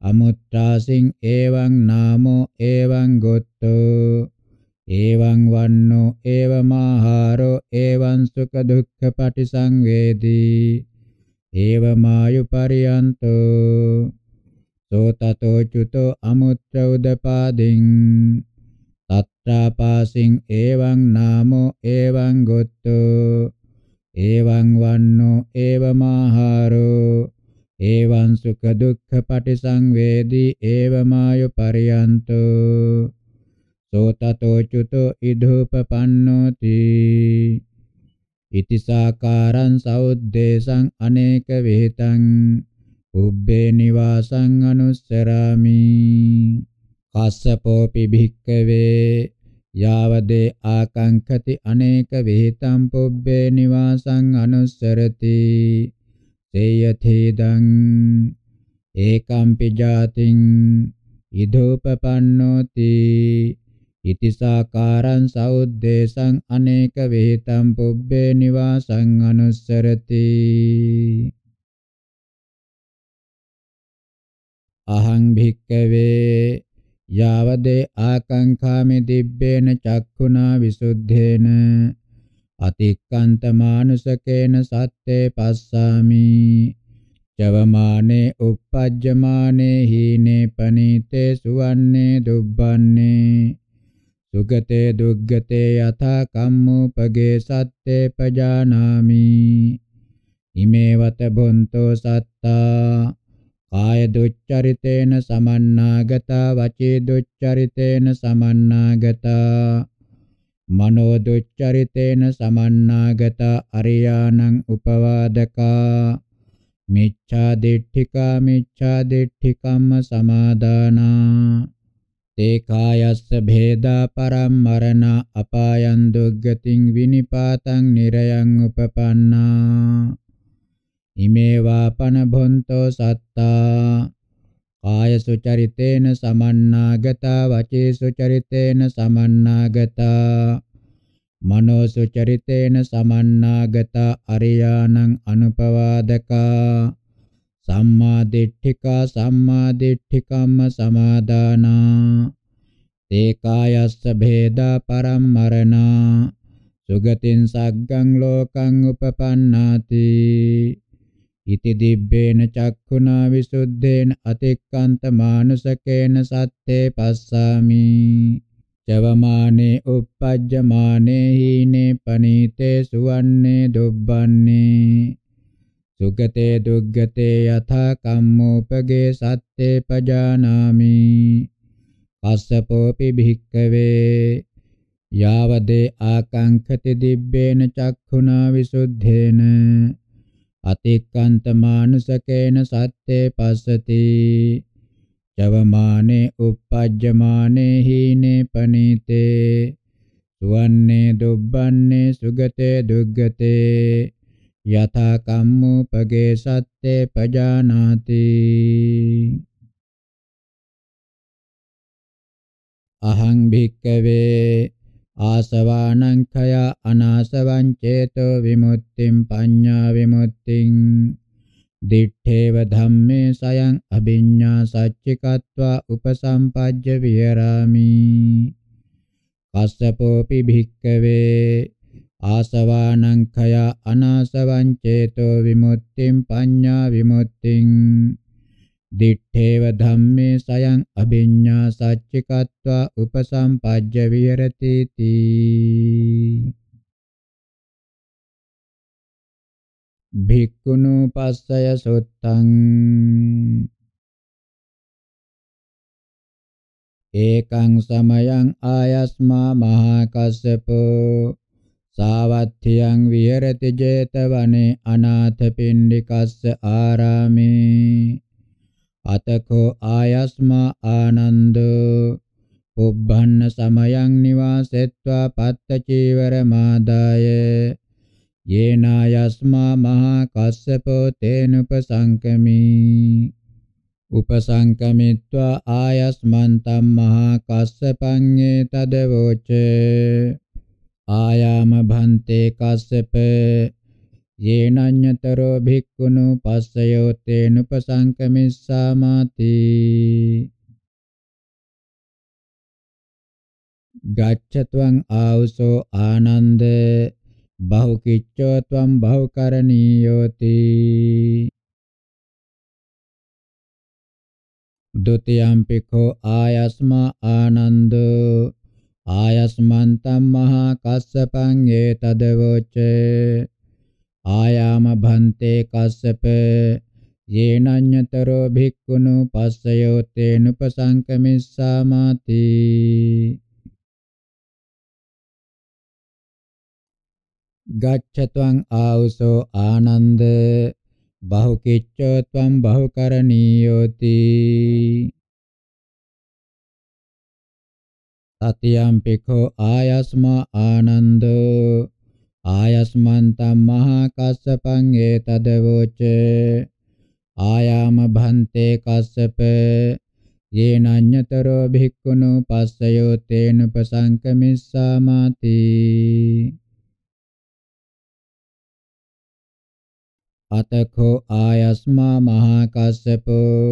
අමුත්‍රාසින් එවං නාමෝ එවං ගොත්තෝ එවං වන්නෝ එවමාහාරෝ එවං සුඛ දුක්ඛ පටිසංවේදී එවමායු පරියන්තෝ සෝතතෝ චුතෝ අමුත්‍ර උදපාදින් තත්‍රාපාසින් එවං නාමෝ එවං ගොත්තෝ එවං වන්නෝ එවමාහාරෝ එවං සුඛ දුක්ඛ පටිසංවේදී එවමායු පරියන්තෝ සෝතතෝ චුතෝ ඉදූපපන්නෝති ඉතිසාකාරං සෞද්දේශං අනේක විහෙතං උබ්බේ නිවාසං අනුස්සරාමි පස්සපෝපි භික්කවේ යාවදේ ආකංකති අනේක විහිතම් පුබ්බේ නිවාසං අනුස්සරති තේයතේදං ඒකම්පි ජාතින් ඉදෝපපන්නෝති ඉතිසාකාරං සෞද්දේශං අනේක විහිතම් පුබ්බේ නිවාසං අනුස්සරති අහං භික්කවේ යාවදේ ආකාංඛාමි දිබ්බේන චක්ඛුනා විසුද්ධේන අතික්කන්ත මානුසකේන සත්තේ පස්සාමි චවමානේ uppajjamaනේ හීනේ පනීතේ සුවන්නේ දුබ්බන්නේ සුගතේ දුග්ගතේ යථා කම්මෝපගේ සත්තේ පජානාමි ඉමේවත බොන්තෝ සත්තා කාය දුච්චරිතේන සමන්නාගතා වචේ දුච්චරිතේන සමන්නාගතා මනෝ දුච්චරිතේන සමන්නාගතා අරියාණං උපවාදකා මිච්ඡා දිට්ඨිකා මිච්ඡා දිට්ඨිකම්ම සමාදානා තේ කායස්ස භේදා පරම්මරණ අපායන් දුග්ගතින් විනිපාතං නිරයන් උපපන්නා ඉමේවා පනභොන්තෝ සත්තා කායසු චරිතේන සමන්නාගතා වචේසු චරිතේන සමන්නාගතා මනෝසු චරිතේන සමන්නාගතා අරියාණං අනුපවාදකා සම්මා දිට්ඨිකා සම්මා දිට්ඨිකම්ම සමාදානා තේ කායස්ස භේදා පරම්මරණා සුගතින් සග්ගං ලෝකං උපපන්නාති ඉති දිබ්බේන චක්ඛුනා විසුද්ධේන අතික්කන්ත මානුසකේන සත්තේ පස්සාමි චවමානේ uppajjamaනේ හීනේ පනීතේ සුවන්නේ දුබ්බන්නේ සුගතේ දුග්ගතේ යථා කම්මෝපගේ සත්තේ පජානාමි පස්සපෝපි භික්කවේ යාවදේ ආකංකති දිබ්බේන චක්ඛුනා විසුද්ධේන අතික්කන්ත මානුසකේන සත්තේ පස්සති ජවමානේ uppajjamaane hine panite සුවන්නේ දුබ්බන්නේ සුගතේ දුග්ගතේ යථා කම්මෝපගේ සත්තේ පජානාති අහං භික්කවේ ආසවානංඛය අනාසවං චේතෝ විමුක්තිං පඤ්ඤා විමුක්තිං දිඨේව ධම්මේ සයං අභිඤ්ඤා සච්චිකत्वा උපසම්පජ්ජ විහෙරාමි කස්සපෝපි භික්කවේ ආසවානංඛය අනාසවං චේතෝ විමුක්තිං පඤ්ඤා විමුක්තිං දිත්තේව ධම්මේ සයං අභිඤ්ඤා සච්චිකत्वा උපසම්පජ්ජ විහෙරති තී භික්ඛුනු පස්සය සොත්තං ඒකං සමයං ආයස්මා මහා කස්සපෝ සාවත්ථියං විහෙරති 제තවනේ අනාථ පින්ඩිකස්ස ආරාමේ අතකෝ ආයස්මා ආනන්දෝ පුබ්බන්න සමයං නිවාසෙත්වා පත්ත චීවර මාදාය යේනායස්මා මහා කස්සපෝ තේනුපසංකමී උපසංකමිත්වා ආයස්මන්තම් මහා කස්සපං තදවෝච ආයාම භන්තේ කස්සපේ යේනඤ්ඤතරෝ භික්ඛුනු පස්සයෝ තේනුපසංකමිස්සාමාති ගච්ඡත්වං ආවසෝ ආනන්ද බහුකිච්ඡෝ ත්වං බහුකරණීයෝති ဒ ුතියම්පි කෝ ආයස්මා ආනන්දෝ ආයස්මන්තම් මහා කස්සපං ඒතදවොචේ ආයාම භන්තේ කස්සප යේනඤ්‍යතරෝ භික්ඛුනු පස්සයෝ තේනුපසංකමිස්සාමාති ගච්ඡත්වං ආවුසෝ ආනන්ද බහුකිච්ඡෝ ත්වං බහුකරණීයෝති තතියම් පිඛෝ ආයස්මා ආනන්දෝ ආයස්මන්තම් මහා කස්සපං ඒතද වූච ආයාම භන්තේ කස්සප යේනඤ්‍යතරෝ භික්ඛුනෝ පස්සයෝ තේන උපසංකමිස්සාමාති අතකෝ ආයස්මා මහා කස්සපෝ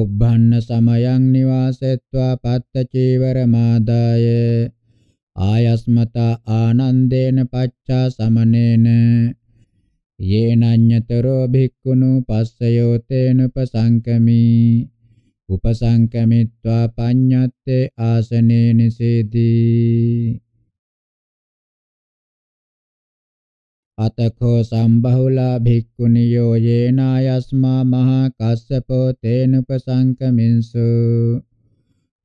උබ්බන්න සමයං නිවාසෙත්වා පත්ත චීවර මාදායේ ආයස්මතා ආනන්දේන පච්චා සමනේන යේනඤ්‍යතරෝ භික්ඛුනු පස්සයෝතේන උපසංකමි උපසංකමිත්වා පඤ්ඤත්තේ ආසනේ නිසේති අතකෝ සම්බහුලා භික්ඛුනියෝ යේනායස්මා මහා කස්සපෝ තේන උපසංකමින්සු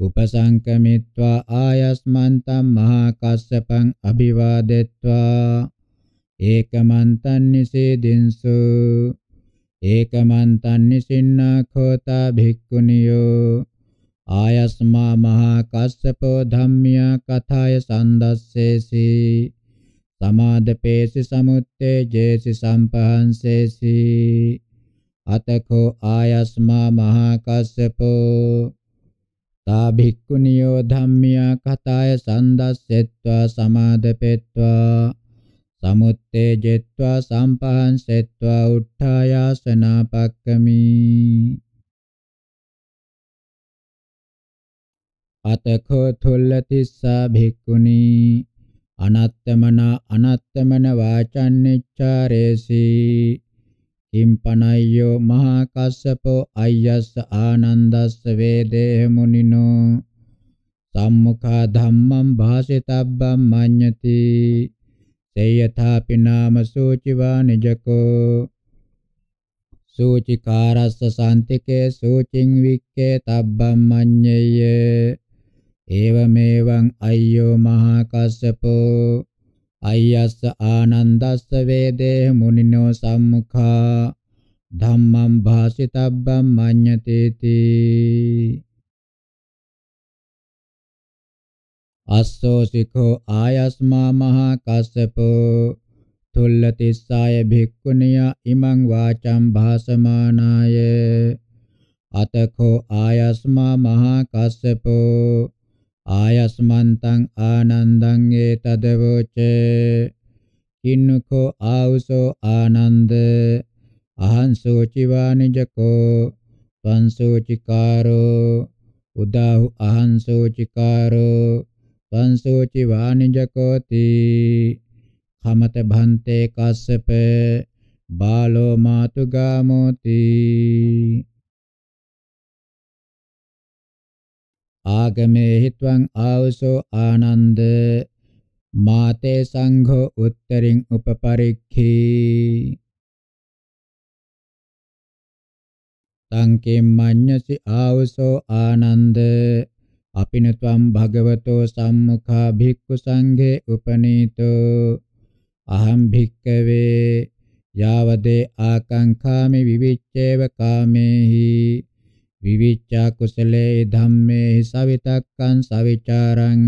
උපසංකමිත්වා ආයස්මන්තම් මහා කස්සපං අභිවාදෙත්වා ඒකමන්තං නිසීදින්සු ඒකමන්තං නිසින්නා khota භික්ඛුනියෝ ආයස්මා මහා කස්සපෝ ධම්මියා කථාය සන්දස්සේසි සමාදපේසි සමුත්තේ ජේසි සම්පහන්සේසි අතකෝ ආයස්මා මහා කස්සපෝ තා භික්ඛුනියෝ ධම්මියා කතාය සන්දස්සෙත්වා සමාදපෙත්වා සමුත්තේජෙත්වා සම්පහන්සෙත්වා උට්ඨායාසනාපක්කමි අතකෝ තුල්ලතිස්සා භික්ඛුනී අනත්තමන අනත්තමන වාචන්නිච්චාරේසී කිම්පනය්‍යෝ මහා කස්සපෝ අයස්ස ආනන්දස්ස වේදේහ මුනිනෝ සම්මුඛා ධම්මං භාසිතබ්බං මඤ්ඤති සේයථාපි නාම සූචිවා නිජකෝ සූචිකාරස්ස සාන්තිකේ සූචින් වික්කේ තබ්බං මඤ්ඤේය ඒවමේවං අය්‍යෝ මහා කස්සපෝ අයස්ස ආනන්දස්ස වේදේ මුනිනෝ සම්මුඛා ධම්මං භාසිතබ්බං මඤ්ඤතේති අස්සෝ සිකෝ ආයස්මා මහා කස්සපෝ තුල්ලතිස්සාය භික්ඛුනියා ඉමං වාචං භාසමානාය අතකෝ ආයස්මා මහා කස්සපෝ ආයස්මන්තං ආනන්දං ඒතදවෝච කින්නකෝ ආවසෝ ආනන්ද අහං සෝචිවානිජකෝ ත්වං සෝචිකාරෝ උදාහු අහං සෝචිකාරෝ ත්වං සෝචිවානිජකෝති කමත භන්තේ කස්සප බාලෝ මාතුගාමෝති ආගමේ හිත්වං ආවසෝ ආනන්ද මාතේ සංඝෝ උත්තරින් උපපරික්ඛී තං කිම්මඤ්ඤසි ආවසෝ ආනන්ද අපිනත්වම් භගවතෝ සම්මුඛා භික්ඛු සංඝේ උපනීතෝ අහං භික්කවේ යාවදේ ආකංඛාමි විවිච්ඡේව කාමේහි විවිච්ඡා කුසලේ ධම්මේ සවිතක්කං සවිචාරං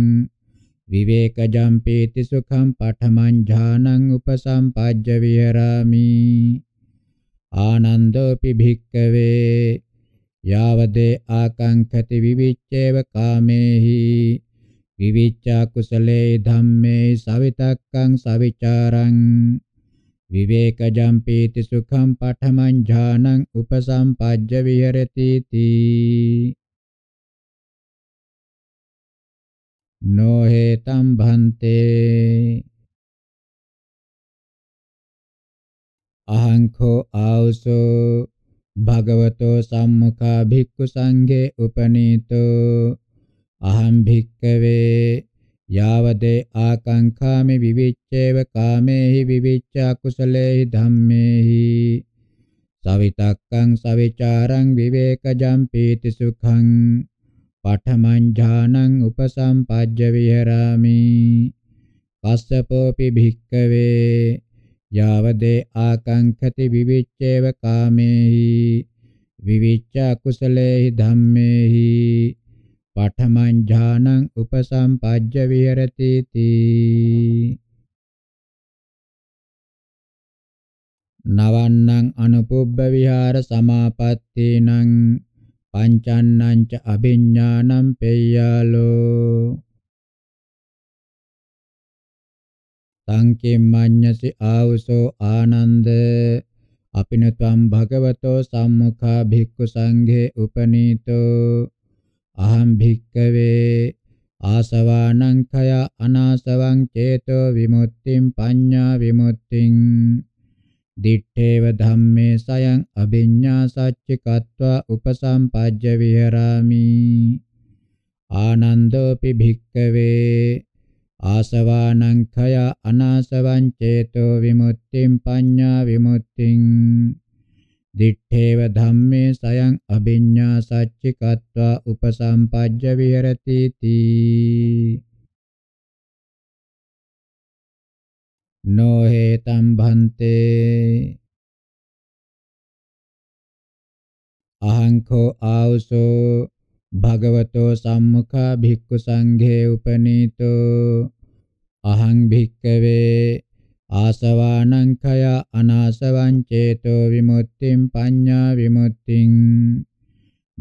විවේකජම් පීති සුඛං පඨමං ඥානං උපසම්පජ්ජ විහරාමි ආනන්දෝපි භික්කවේ යාවදේ ආකංකති විවිච්ඡේව කාමේහි විවිච්ඡා කුසලේ ධම්මේ සවිතක්කං සවිචාරං විවේකජම්පීති සුඛං පඨමං ඥානං උපසම්පජ්ජ විහෙරති තී නොහෙතම් භන්තේ අහංඛෝ ආවසෝ භගවතෝ සම්මුඛා භික්ඛු සංඝේ උපනීතෝ අහං භික්ඛවේ යවදේ ආකාංඛාමි විවිච්ඡේව කාමේහි විවිච්ඡා කුසලේහි ධම්මේහි සවිතක්කං සවිචාරං විවේකජම් පීති සුඛං පඨමං ඥානං උපසම්පජ්ජ විහෙරාමි පස්සපෝපි භික්කවේ යවදේ ආකාංඛති විවිච්ඡේව කාමේහි විවිච්ඡා කුසලේහි ධම්මේහි පඨමං ඥානං උපසම්පජ්ජ විහෙරති තී නවන්නං අනුපුබ්බ විහාර සමාපත්තේනං පංචන්නං ච අභිඥානං පෙය්‍යාලෝ සංකෙම්මඤ්ඤසි ආවසෝ ආනන්ද අපිනත්වම් භගවතෝ සම්මුඛා භික්ඛු සංඝේ උපනීතෝ අහම් භික්කවේ ආසවානං khය අනාසවං චේතෝ විමුක්තිං පඤ්ඤා විමුක්තිං දිත්තේව ධම්මේ සයං අභිඤ්ඤා සච්චිකत्वा උපසම්පජ්ජ විහෙරාමි ආනන්දෝපි භික්කවේ ආසවානං khය අනාසවං චේතෝ විමුක්තිං පඤ්ඤා විමුක්තිං දිත්තේව ධම්මේ සයං අභිඤ්ඤා සච්චිකත්වා උපසම්පජ්ජ විහෙරති තී නොහෙතම් භන්තේ අහංකෝ ආවසෝ භගවතෝ සම්මුඛා භික්ඛු සංඝේ උපනීතෝ අහං භික්කවේ ආසවානංඛය අනාසවං චේතෝ විමුක්තිං පඤ්ඤා විමුක්තිං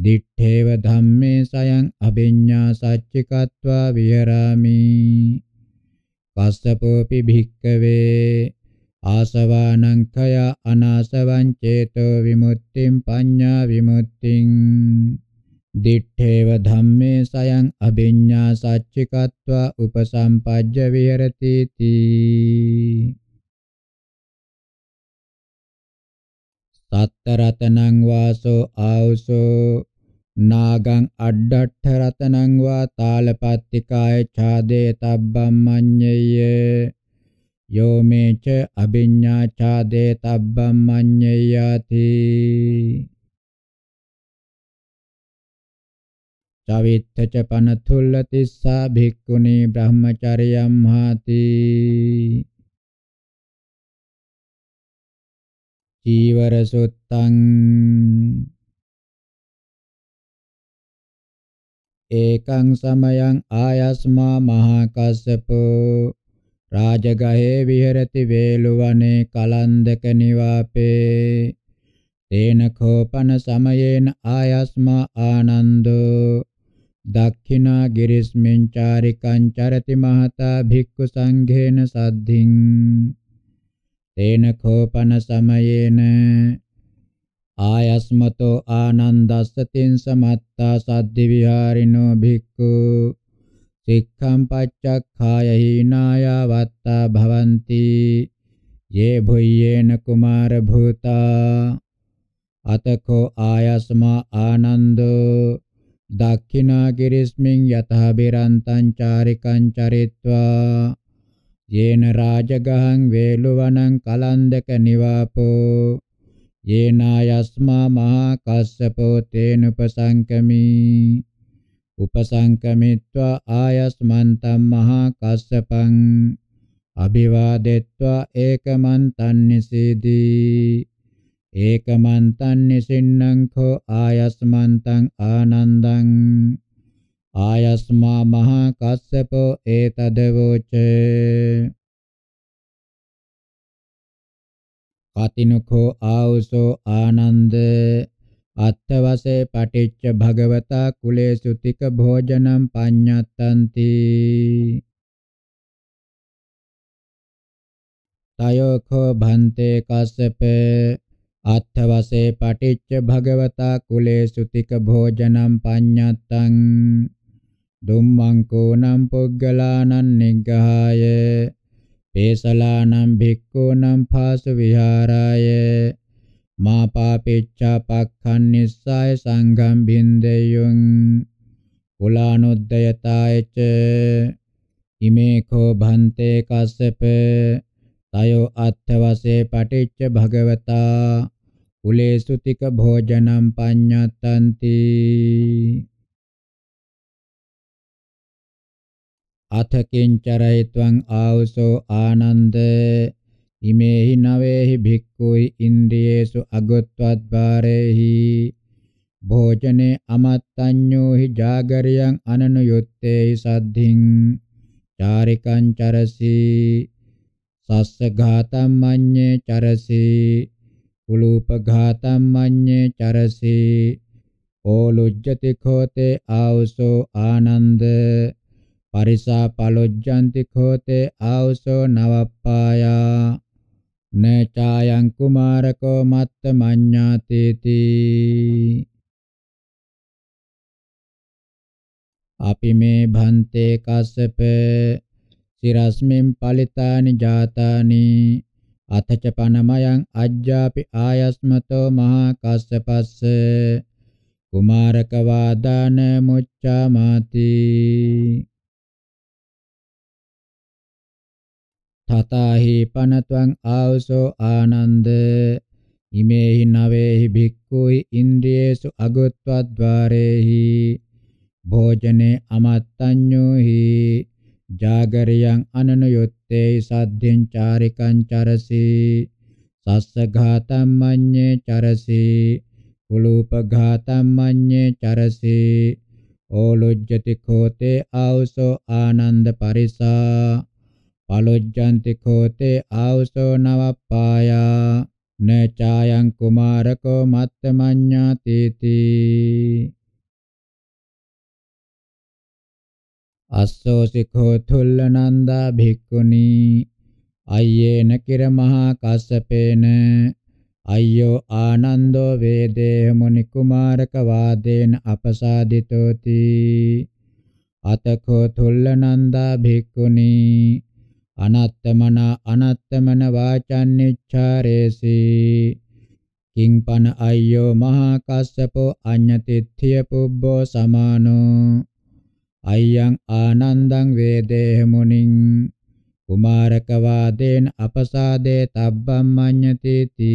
දිත්තේව ධම්මේ සයං අභිඤ්ඤා සච්චිකत्वा විහෙරාමි පස්සපෝපි භික්කවේ ආසවානංඛය අනාසවං චේතෝ විමුක්තිං පඤ්ඤා විමුක්තිං දිත්තේව ධම්මේ සයං අභිඤ්ඤා සච්චිකत्वा උපසම්පජ්ජ විහෙරති තී සත්ත රතනං වාසෝ ආවුසෝ නාගං අඩට්ඨ රතනං වා තාලපත්තිකාය ඡාදේ තබ්බම් මඤ්ඤේය යෝ මේච අභිඤ්ඤා ඡාදේ තබ්බම් මඤ්ඤයාති චවිත්තච පනතුල්ල තිස්සා භික්ඛුනි බ්‍රහ්මචර්යම් හාති චීවර සුත්තං ඒකං සමයං ආයස්මා මහා කස්සපෝ රාජගහේ විහෙරති වේලුවනේ කලන්දක නිවාපේ තේන කෝපන සමයේන ආයස්මා ආනන්දෝ දක්ඛිනා ගිරිස්මින් චාරිකං චරති මහතා භික්ඛු සංඝේන සද්ධින් තේන කෝපන සමයේන ආයස්මතෝ ආනන්දස්සතින් සමත්තා සද්දි විහාරිනෝ භික්ඛු සික්ඛම් පච්චක්ඛාය හීනාය වත්තා භවಂತಿ යේ භුයේන කුමාර භූතා අතකෝ ආයස්මා ආනන්දෝ දක්ඛිනා කිරිස්මින් යතහ බිරන්තං චාරිකං චරිත්වා යේන රාජගහං වේලුවනං කලන්දක නිවාපෝ යේනායස්මා මහා කස්සපෝ තේන උපසංකමි උපසංකමිත්වා ආයස්මන්තම් මහා කස්සපං අභිවාදෙත්වා ඒකමන්තං නිසීදී ඒකමන්තං නිසින්නං කෝ ආයස්මන්තං ආනන්දං ආයස්මා මහා කස්සපෝ ඒතදවෝච කතිනකෝ ආවසෝ ආනන්ද අත්තවසේ පටිච්ච භගවතා කුලේසු තික භෝජනම් පඤ්ඤත්තන්ති තයෝඛෝ භන්තේ කස්සප අත්තවසේ පටිච්ච භගවතා කුලේසු තික භෝජනම් පඤ්ඤත්තං දුම්මංකෝ නම් පුග්ගලානං නිග්ගහාය පේසලානම් භික්ඛෝ නම් පාසු විහාරාය මා පාපෙච්ඡා පක්ඛන් නිස්සය සංඝම් බින්දෙයුං කුලානුද්දයතායච ඉමේ කෝ භන්තේ කස්සප තයෝ අත්ථවසේ පටිච්ච භගවතා කුලේසුතික භෝජනම් පඤ්ඤත්තන්ති අත කිංචරයිත්වං ආවසෝ ආනන්ද ඉමේහි නවේහි භික්ඛුයි ඉන්ද්‍රියේසු අගොත්වද්වාරේහි භෝජනේ අමත්තඤ්ඤෝ හි జాగරියං අනනුයුත්තේහි සද්ධින් චාරිකං චරසි සස්ස ඝාතම් මඤ්ඤේ චරසි කුලූප ඝාතම් මඤ්ඤේ චරසි ඕලුජ්ජති කෝතේ ආවසෝ ආනන්ද පරිසා පලොජ්ජන්ති කෝතේ ආවසෝ නවප්පායා නචායං කුමාරකෝ මත්ත මඤ්ඤාතේති අපි මේ භන්තේ කස්සප සිරස්මෙන් පලිතානි ජාතානි අතච පනමයන් අජ්ජාපි ආයස්මතෝ මහා කස්සපස්ස කුමාරක වාදාන මුච්ඡාමාති තතාහි පනත්වං ආවසෝ Ananda ඉමේහි නවේහි භික්ඛුයි ඉන්ද්‍රියේසු අගොත්වද්්වාරේහි භෝජනේ අමත්තඤ්ඤෝහි ජාගරියං අනනුයොත්තේ සද්ධෙන් චාරිකං චරසි සස්සඝාතම් මඤ්ඤේ චරසි කුලූපඝාතම් මඤ්ඤේ චරසි ඕලොජ්ජති කෝතේ ආවසෝ Ananda පරිසා palujjanti khote āuso navappāya නචායං කුමාරකෝ මත්තමඤ්ඤාතිති අස්සෝ සිඛෝ තුල්ලනන්දා භික්ඛුනි අයේන කිර මහා කස්සපේන අයෝ ආනන්දෝ වේදේ මුනි කුමාරක වාදේන අපසාදිතෝති අතකෝ තුල්ලනන්දා භික්ඛුනි අනත්තමනා අනත්තමන වාචන්නිච්ඡාරේසි කිංපන අය්‍යෝ මහා කස්සපෝ අඤ්ඤතිත්ථිය පුබ්බෝ සමානෝ අයං ආනන්දං වේදේහ මුනිං කුමාරක වාදේන අපසාදේ තබ්බම් මඤ්ඤතිති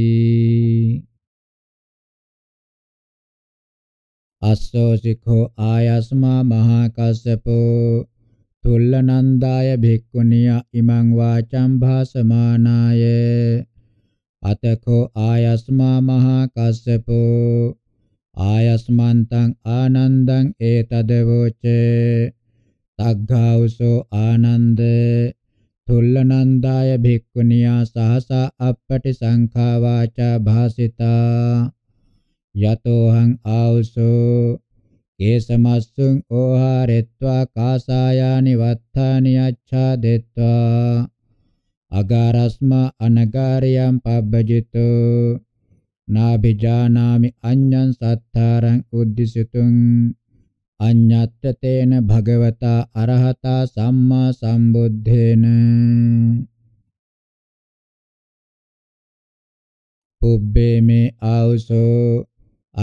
අස්සෝ සිඛෝ ආයස්මා මහා කස්සපෝ තුල්ලනන්දාය භික්ඛුනිය ඉමං වාචං භාසමානාය අතකෝ ආයස්මා මහා කස්සපෝ ආයස්මන්තං ආනන්දං ඒතදවෝචේ තග්ගාවසෝ ආනන්ද තුල්ලනන්දාය භික්ඛුනියා සහසා අපපටි සංඛා වාචා භාසිතා යතෝහං ආවසෝ ඒසමස්සුං ඕහාරෙත්වා කාසායානි වත්තානි අච්ඡාදෙත්වා අගාරස්මා අනගාරියම් පබ්බජිතෝ නාභිජානාමි අඤ්ඤං සත්තාරං උද්දිසිතුං අඤ්ඤත්තේන භගවතා අරහතා සම්මා සම්බුද්ධේන පුබ්බේ මේ ආවසෝ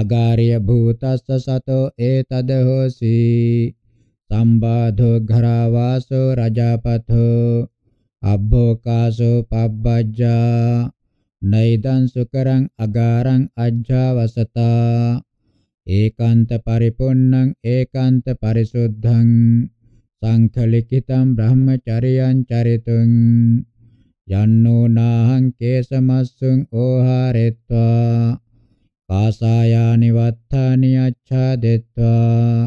අගාරිය භූතස්ස සතෝ ඒතද හොසි සම්බාධෝ ඝරවාසෝ රජාපතෝ අබ්බෝකාසෝ පබ්බජ්ජා නෛදං සුකරං අගාරං අජ්ජාවසතා ඒකාන්ත පරිපුන්නං ඒකාන්ත පරිසුද්ධං සංඛලිකිතං බ්‍රහ්මචරියං චරිතුං යන්නෝ නාහං කේසමස්සුං ඕහාරෙත්වා පාසායානි වත්තානි අච්ඡාදෙත්වා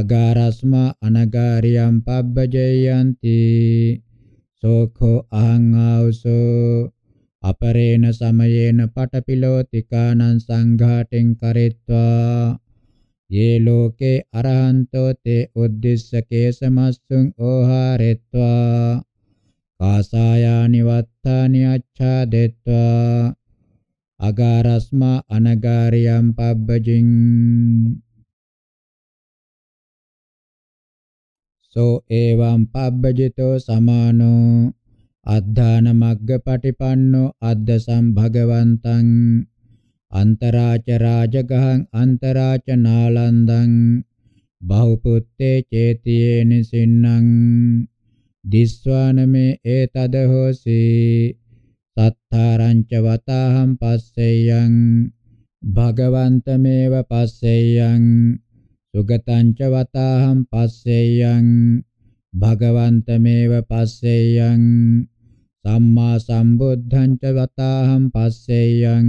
අගාරස්මා අනගාරියම් පබ්බජයන්ති සෝඛෝ අහං ආවසෝ අපරේණ සමයේන පටපිලෝතිකානං සංඝාටෙන් කරෙත්වා යේ ලෝකේ අරහන්තෝ තේ උද්දිස්ස කේසමස්සුං ඕහාරෙත්වා කාසායානි වත්තානි අච්ඡාදෙත්වා අගාරස්මා අනගාරියම් පබ්බජින් සෝ එවං පබ්බජිතෝ සමානෝ අද්ධාන මග්ගපටිපන්නෝ අද්දසම් භගවන්තං අන්තරාච රාජගහං අන්තරාච නාලන්දං බහුපුත්තේ චේතියේ නිසින්නම් දිස්වානමේ ඒතද හෝසී තත්තාරංච වතාහම් පස්සෙයං භගවන්තමේව පස්සෙයං සුගතංච වතාහම් පස්සෙයං භගවන්තමේව පස්සෙයං සම්මා සම්බුද්ධං ච වතාහම් පස්සෙයං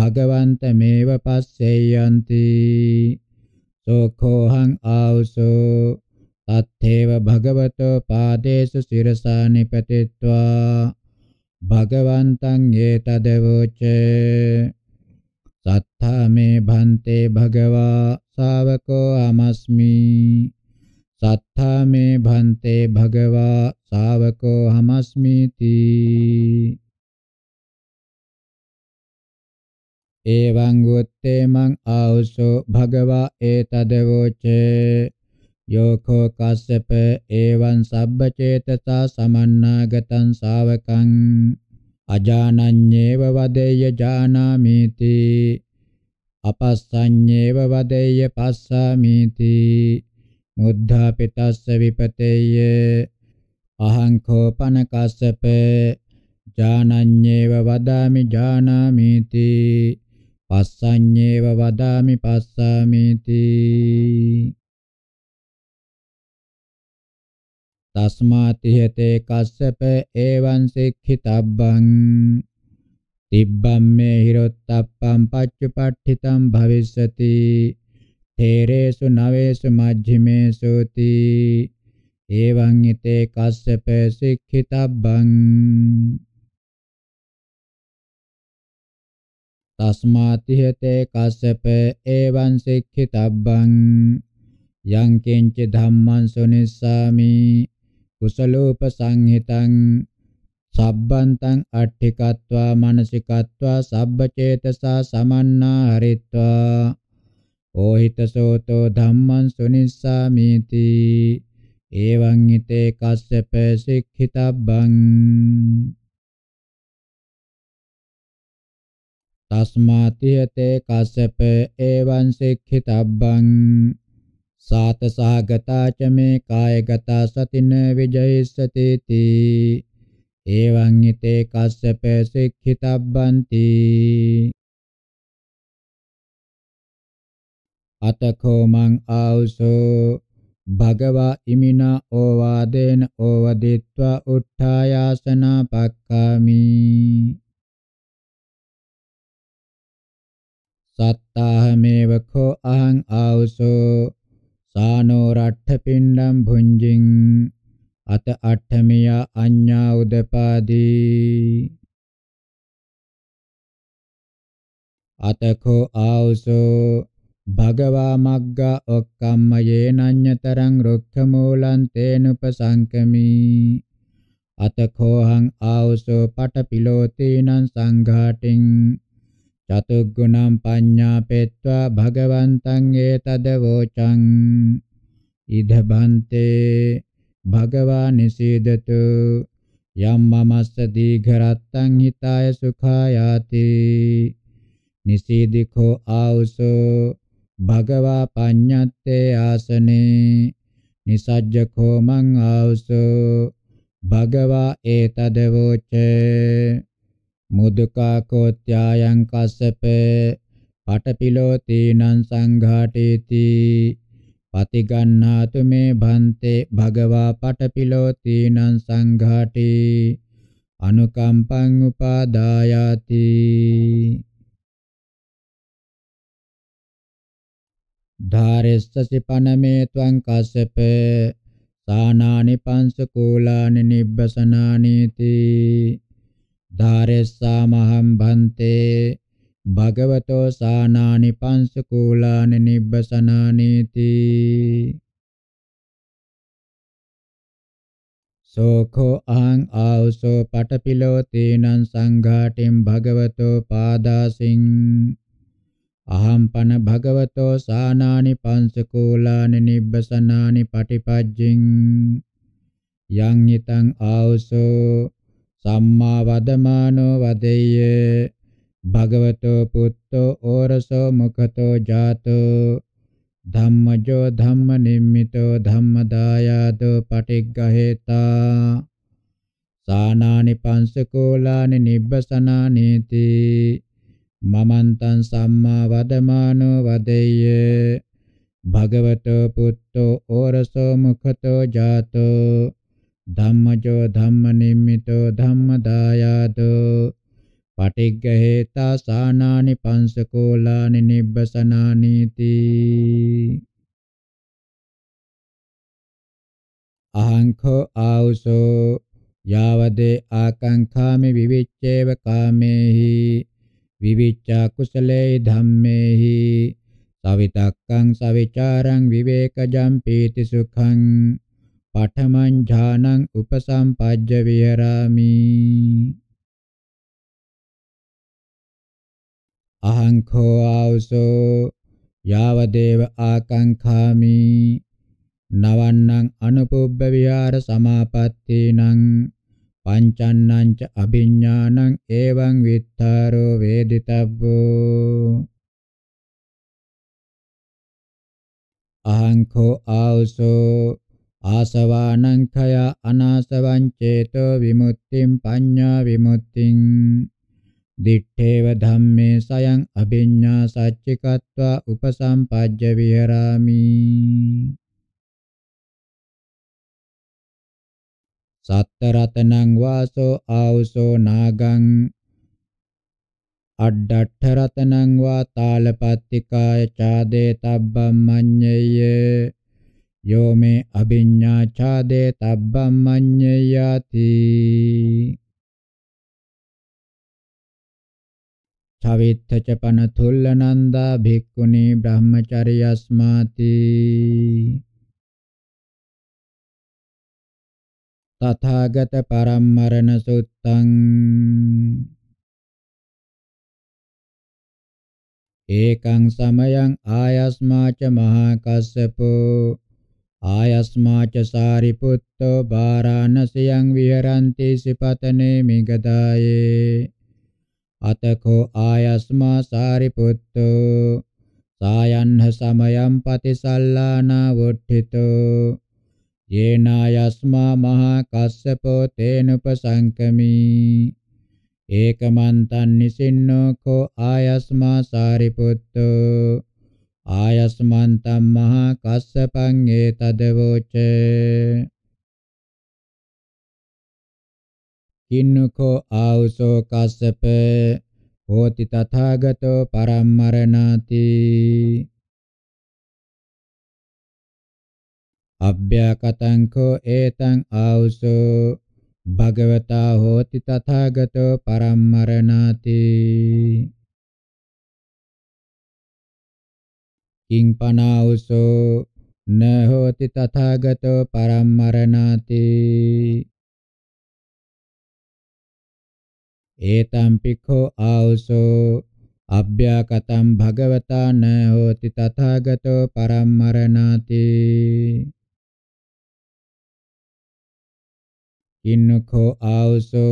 භගවන්තමේව පස්සෙයන්ති සෝඛෝහං ආවසෝ තත්තේව භගවතෝ පාදේසු සිරසා නිපතිත්වා භගවන්තං ඒතදවෝච සත්තාමේ භන්තේ භගවා ශාවකෝ අමස්මි සත්තාමේ භන්තේ භගවා ශාවකෝ අමස්මිති එවං ගොත්තේ මං ආවසෝ භගවා ඒතදවෝචේ යෝඛෝ කස්සප එවං සබ්බ චේතසා සමන්නාගතං ශාවකං අජානඤ්ඤේව වදේය ජානාමේති අපස්සඤ්ඤේව වදේය පස්සාමේති මුද්ධාපිතස්ස විපතේය අහං කෝපන කස්සප ජානඤ්ඤේව වදාමි ජානාමේති පස්සඤ්ඤේව වදාමි පස්සාමේති තස්මාති හතේ කස්සප ඒවං සික්ඛිතබ්බං තිබ්බම්මේ හිරොත්තප්පං පච්චපට්ඨිතං භවිස්සති තේරේසු නවේසු මජ්ක්‍ධිමේසෝති එවං ිතේ කස්සප සික්ඛිතබ්බං තස්මාති හතේ කස්සප එවං සික්ඛිතබ්බං යං කිංච ධම්මං සුනිස්සාමි කුසලෝප සංහිතං සබ්බන්තං අට්ඨිකत्वा මානසිකत्वा සබ්බචේතසා සමන්නා හරිත්වා ඕහිතසෝතෝ ධම්මං සුනිස්සාමීති එවං හිතේ කස්සප සික්ඛිතබ්බං තස්මාතියතේ කස්සප එවං සික්ඛිතබ්බං සාතසහගතා ච මේ කායගතා සතින විජයස්සති තී එවං ිතේ කස්සප සික්ඛිතබ්බන්ති අතකෝ මං ආවුසෝ භගවා ඉමිනා ඕවාදේන ඕවදිත්වා උත්ථායාසනා පක්ඛාමි සත්තාහමේව කෝ අහං ආවුසෝ සානෝ රට්ඨ පින්ඩම් භුංජින් අත අට්ඨමිය අඤ්ඤා උදපාදී අතකෝ ආවසෝ භගවා මග්ග ඔක්කම්මයේ නඤ්‍යතරං රුක්ඛ මූලං තේනුපසංකමි අතකෝහං ආවසෝ පටපිලෝතේනං සංඝාටින් චතුග්ගුණං පඤ්ඤාපෙත්වා භගවන්තං ඒතදවෝචං ඉද බන්තේ භගවා නිසීදතු යම් මමස්ස දීඝරත්තං හිතාය සුඛායාති නිසීදිඛෝ ආවසෝ භගවා පඤ්ඤත්තේ ආසනේ නිසජ්ජකෝ මං ආවසෝ භගවා ඒතදවෝච මුදුකා කෝත්‍යායන් කස්සප පටපිලෝ තීනං සංඝාටේති පතිගන්නාතු මේ භන්තේ භගවා පටපිලෝ තීනං සංඝාටි අනුකම්පං උපාදායාති ධාරෙස්සසි පනමේ ත්වං කස්සප සානානි පංස කූලානි නිබ්බසනානීති ධාරෙස්සා මහම් බන්තේ භගවතෝ සානානි පංසකූලානි නිබ්බසනානීති සෝඛෝ අහං ආවසෝ පටපිලෝ තේනං සංඝාටින් භගවතෝ පාදාසින් අහං පන භගවතෝ සානානි පංසකූලානි නිබ්බසනානි පටිපජ්ජින් යං හිතං ආවසෝ සම්මා වදමානෝ වදෙය්‍ය භගවතෝ පුත්තෝ ඕරසෝ මුඛතෝ ජාතෝ ධම්මජෝ ධම්ම නිම්මිතෝ ධම්මදායාදෝ පටිග්ගහේතා සානානි පංසකෝලානි නිබ්බසනානේති මමන්තං සම්මා වදමානෝ වදෙය්‍ය භගවතෝ පුත්තෝ ඕරසෝ මුඛතෝ ජාතෝ ධම්මජෝ ධම්මනිම්මිතෝ ධම්මදායාතෝ පටිග්ගහේතා සානානි පංසකෝලානි නිබ්බසනානීති අහංඛෝ ආවුසෝ යාවදේ ආකංඛාමි විවිච්ඡේව කාමේහි විවිච්ඡා කුසලේ ධම්මේහි සවිතක්කං සවිචාරං විවේකජම් පීති සුඛං පඨමං ඥානං උපසම්පජ්ජ විහෙරාමි අහං කෝ ආවසෝ යාවදේව ආකංඛාමි නවන්නං අනුපුබ්බ විහාර සමාපත්තේනං පංචන්නං ච අභිඥානං එවං විත්තරෝ වේදිතබ්බෝ අහං කෝ ආවසෝ ආසවානංඛය අනාසවං චේතෝ විමුක්තිං පඤ්ඤා විමුක්තිං දිත්තේව ධම්මේ සයං අභිඤ්ඤා සච්චිකත්වා උපසම්පජ්ජ විහරාමි සත්තරතනං වාසෝ ආවුසෝ නාගං අඩ්ඩට්ඨ රතනං වා තාලපත්තිකාය චාදේ තබ්බම් මඤ්ඤේය යෝ මේ අභිඤ්ඤා ඡාදේ තබ්බම්මඤ්ඤයාති චවිත්තච පන තුල්ලනන්දා භික්ඛුනි බ්‍රහ්මචර්යස්මාති තථාගත පරම්මරණ සුත්තං ඒකං සමයං ආයස්මාච මහා කස්සපෝ ආයස්මාච සාරිපුත්තෝ බාරාණසියං විහරಂತಿ සිපතනේ මිගදායේ අතකෝ ආයස්මා සාරිපුත්තෝ සායන්හ සමයම් පතිසල්ලානා වොට්ඨිතෝ යේනායස්මා මහා කස්සපෝ තේනුපසංකමී ඒකමන්තන් නිසින්නෝ කෝ ආයස්මා සාරිපුත්තෝ ආයස්මන්තම් මහා කස්සපං ඒතදවෝච කින්නකෝ ආවසෝ කස්සප හෝති තථාගතෝ පරම්මරණාති අභ්‍යකතං කෝ ඒතං ආවසෝ භගවතා හෝති තථාගතෝ පරම්මරණාති කිං පනාඋසෝ न होति तथागतो परं मरणाति एतं पिखो आउसो अभ्याकतं भगवता न होति तथागतो परं मरणाति किन्नुखो आउसो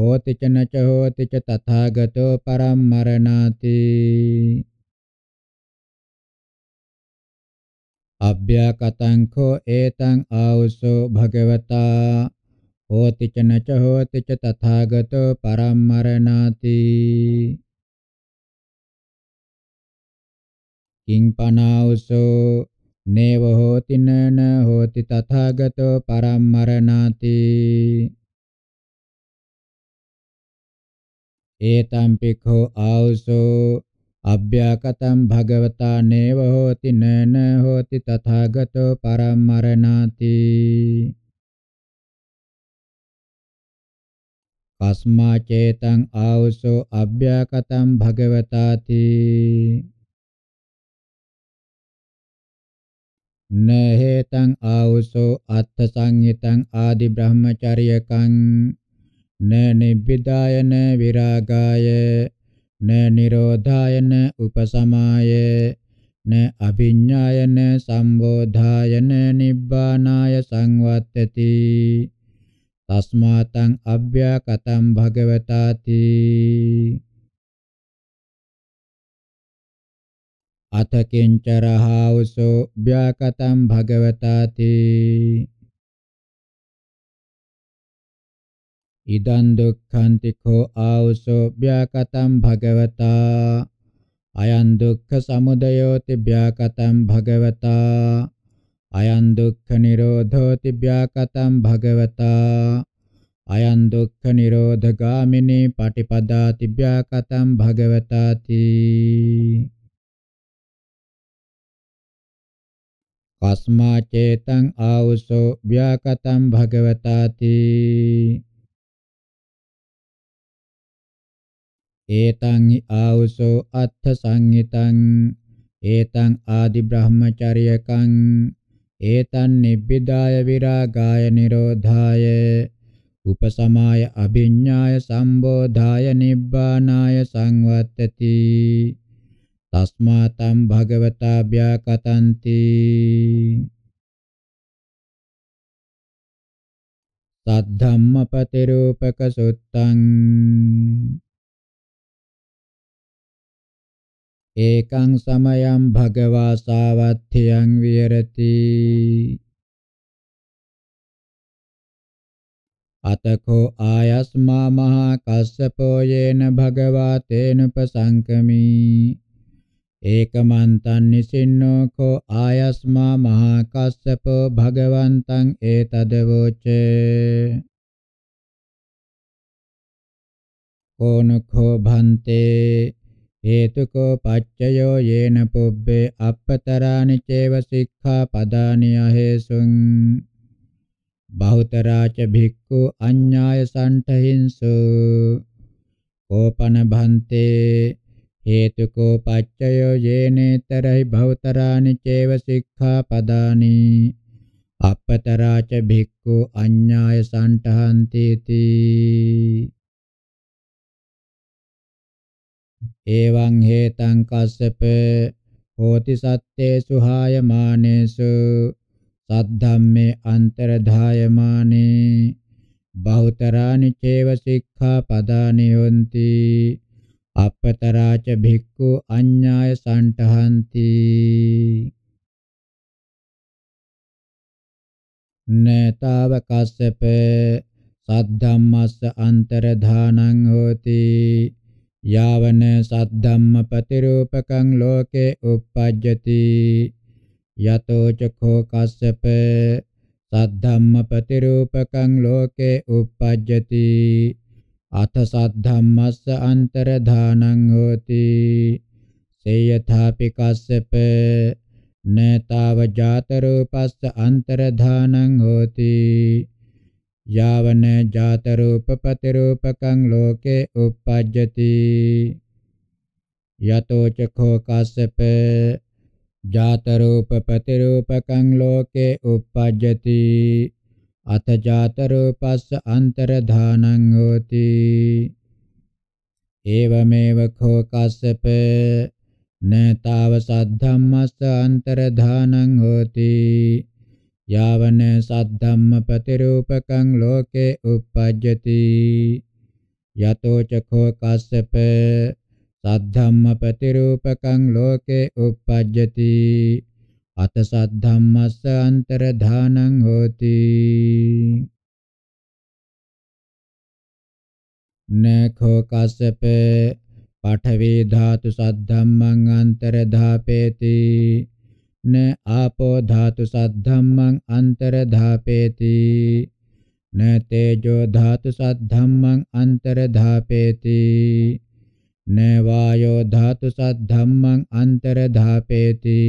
होति च न च होति च तथागतो परं मरणाति අභ්‍යකතං කෝ ඒතං ආවසෝ භගවතා හෝති ච නච හෝති ච තථාගතෝ පරම්මරණාති කිං පනාවසෝ නේව හෝති නන හෝති තථාගතෝ පරම්මරණාති ඒතම් පිඛෝ ආවසෝ අභ්‍යාකතං භගවතා නේව හෝති නන හෝති තථාගතෝ පරමරණාති කස්මා චේතං ආවසෝ අභ්‍යාකතං භගවතාති නහේතං ආවසෝ අත්ථ සංයතං ආදි බ්‍රහ්මචර්යකං න නිබ්බිදායන විරාගාය න නිරෝධායන උපසමාය න අභිඤ්ඤායන සම්බෝධායන නිබ්බානාය සංවත්තති තස්මාතං අභ්‍යකතං භගවතාති අතකින්චරහවසෝ භ්‍යකතං භගවතාති ඉදං දුක්ඛන්ති කෝ ආවසෝ ව්‍යාකතං භගවතා අයං දුක්ඛ සමුදයෝති ව්‍යාකතං භගවතා අයං දුක්ඛ නිරෝධෝති ව්‍යාකතං භගවතා අයං දුක්ඛ නිරෝධගාමිනී පටිපදාති ව්‍යාකතං භගවතාති කස්මා චේතං ආවසෝ ව්‍යාකතං භගවතාති ඒතං ආවුසෝ අත්ථ සංහිතං ඒතං ආදි බ්‍රහ්මචර්යකං ඒතං නිබ්බිදාය විරාගාය නිරෝධාය උපසමාය අභිඤ්ඤාය සම්බෝධාය නිබ්බානාය සංවත්තති තස්මාතම් භගවතා ව්‍යාකතන්ති සද්ධම්මපතිරූපක සුත්තං ඒකං සමයං භගවා සාවත්ථයං විහෙරති අතකෝ ආයස්මා මහා කස්සපෝ යේන භගවා තේනුපසංකමි ඒකමන්තං නිසින්නෝ කෝ ආයස්මා මහා කස්සපෝ භගවන්තං ඒතදවෝචේ කෝනඛෝ භන්තේ හේතුකෝ පච්චයෝ යේන පුබ්බේ අපතරානි චේව සික්ඛාපදානි අහේසුං බහුතරාච භික්ඛු අඤ්ඤාය සණ්ඨහින්සු කෝපන භන්තේ හේතුකෝ පච්චයෝ යේනේතරහි භවතරානි චේව සික්ඛාපදානි අපතරාච භික්ඛු අඤ්ඤාය සණ්ඨහන්ති තී එවං හේතං කස්සප හෝති සත්තේසු හායමානේසු සද්ධම්මේ අන්තරධායමානේ බහුතරානි චේව සික්ඛා පදානි යොන්ති අපතරාච භික්ඛු අඤ්ඤාය සණ්ඨහන්ති නේතාව කස්සප සද්ධම්මස්ස අන්තරධානං හෝති යාවන සද්දම්ම පතිරූපකං ලෝකේ uppajjati යතෝ චඛෝ කස්සප සද්ධම්ම පතිරූපකං ලෝකේ uppajjati අත සද්ධම්මස්ස අන්තර දානං හෝති සේයථාපි කස්සප නේතාව ජාත රූපස්ස අන්තර දානං හෝති यावन जात रूप पति रूपकं लोके उपपद्यति यतो चखो काश्यप जात रूप पति रूपकं लोके उपपद्यति अथ जात रूपस्य अंतर्धानं होति एवमेव खो काश्यप न तावत् धम्मस्य अंतर्धानं होति යාවන සද්ධම්ම ප්‍රතිරූපකං ලෝකේ uppajjati යතෝ චඛෝ කස්සප සද්ධම්ම ප්‍රතිරූපකං ලෝකේ uppajjati අත සද්ධම්මස්ස අන්තර දානං හෝති නඛෝ කස්සප පඨවි ධාතු සද්ධම්මං අන්තර ධාපේති න ආපෝ ධාතු සද්ධම්මං අන්තරධාපේති න තේජෝ ධාතු සද්ධම්මං අන්තරධාපේති න වායෝ ධාතු සද්ධම්මං අන්තරධාපේති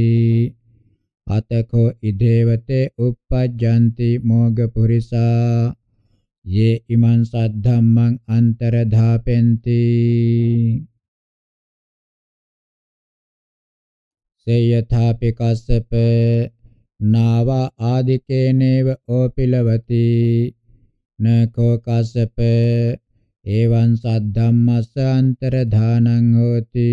අතකෝ ඉදේවතේ uppajjanti මොග පුරිසා යේ ඉමං සද්ධම්මං අන්තරධාපෙන්ති සේයථා පිකස්සප නාව ආදිකේනේව ඕපිලවති නකෝ කස්සප එවං සද්ධම්මස්ස අන්තර දානං හෝති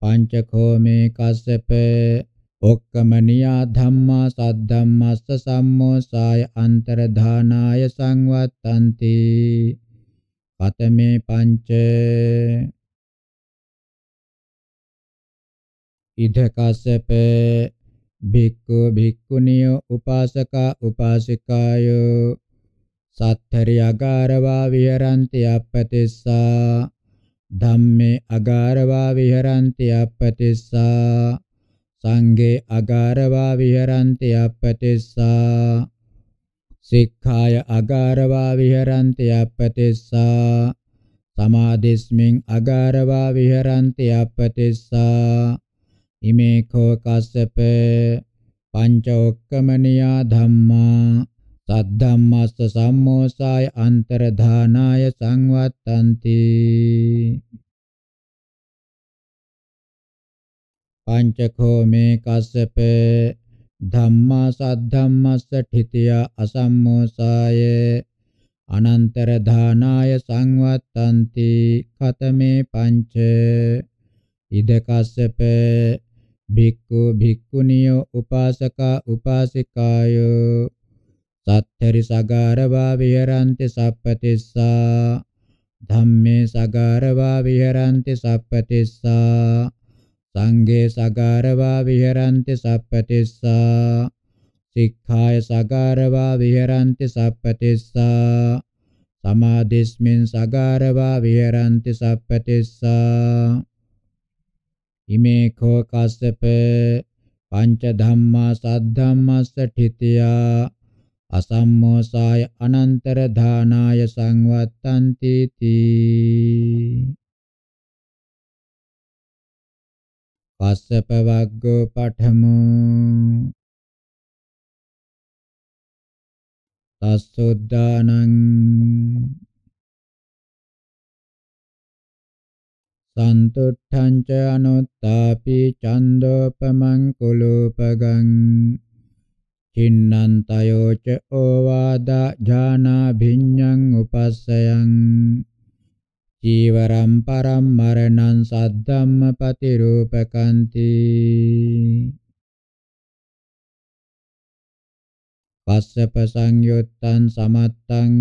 පංචකෝ මේ කස්සප ඔක්කමනියා ධම්මා සද්ධම්මස්ස සම්මෝසාය අන්තර දානාය සංවත්තන්ති පතමේ පංච ඉදකස්සප භික්ඛු භික්ඛුනිය උපාසකා උපාසිකායෝ සත්තරිය අගාරවා විහරන්ති අපතිස්සා ධම්මේ අගාරවා විහරන්ති අපතිස්සා සංඝේ අගාරවා විහරන්ති අපතිස්සා සික්ඛාය අගාරවා විහරන්ති අපතිස්සා සමාදිස්මින් අගාරවා විහරන්ති අපතිස්සා ඉමේකෝ කස්සප පංචෝක්කමනියා ධම්මා සද්ධම්මස්ස සම්මෝසාය අන්තරධානාය සංවත්තන්ති පංචකෝ මේ කස්සප ධම්මා සද්ධම්මස්ස ඨිතිය අසම්මෝසාය අනන්තරධානාය සංවත්තන්ති කතමේ පංච ඉද කස්සපේ භික්ඛු භික්ඛුනියෝ උපාසකා උපාසිකායෝ සත්තරි සගාරවා විහරන්ති සප්පතිස්සා ධම්මේ සගාරවා විහරන්ති සප්පතිස්සා සංඝේ සගාරවා විහරන්ති සප්පතිස්සා සික්ඛාය සගාරවා විහරන්ති සප්පතිස්සා සමාධිස්මින් සගාරවා විහරන්ති සප්පතිස්සා ඉමේ කෝ කස්සප පංච ධම්මා සද්ධම්මස්ස ඨිතියා අසම්මෝසාය අනන්තර ධානාය සංවත්තන්ති තී කස්සප වග්ගෝ පඨමු තස්සොද්දානං සන්තුට්ඨං ච අනුත්තාපි චන්දෝපමං කුලූපගං චින්නන්තයෝ ච ඕවාදා ඥානා භිඤ්ඤං උපස්සයං ජීවරම් පරම් මරණං සද්දම්ම පතිරූපකන්ති පස්සප සංයුත්තං සමත්තං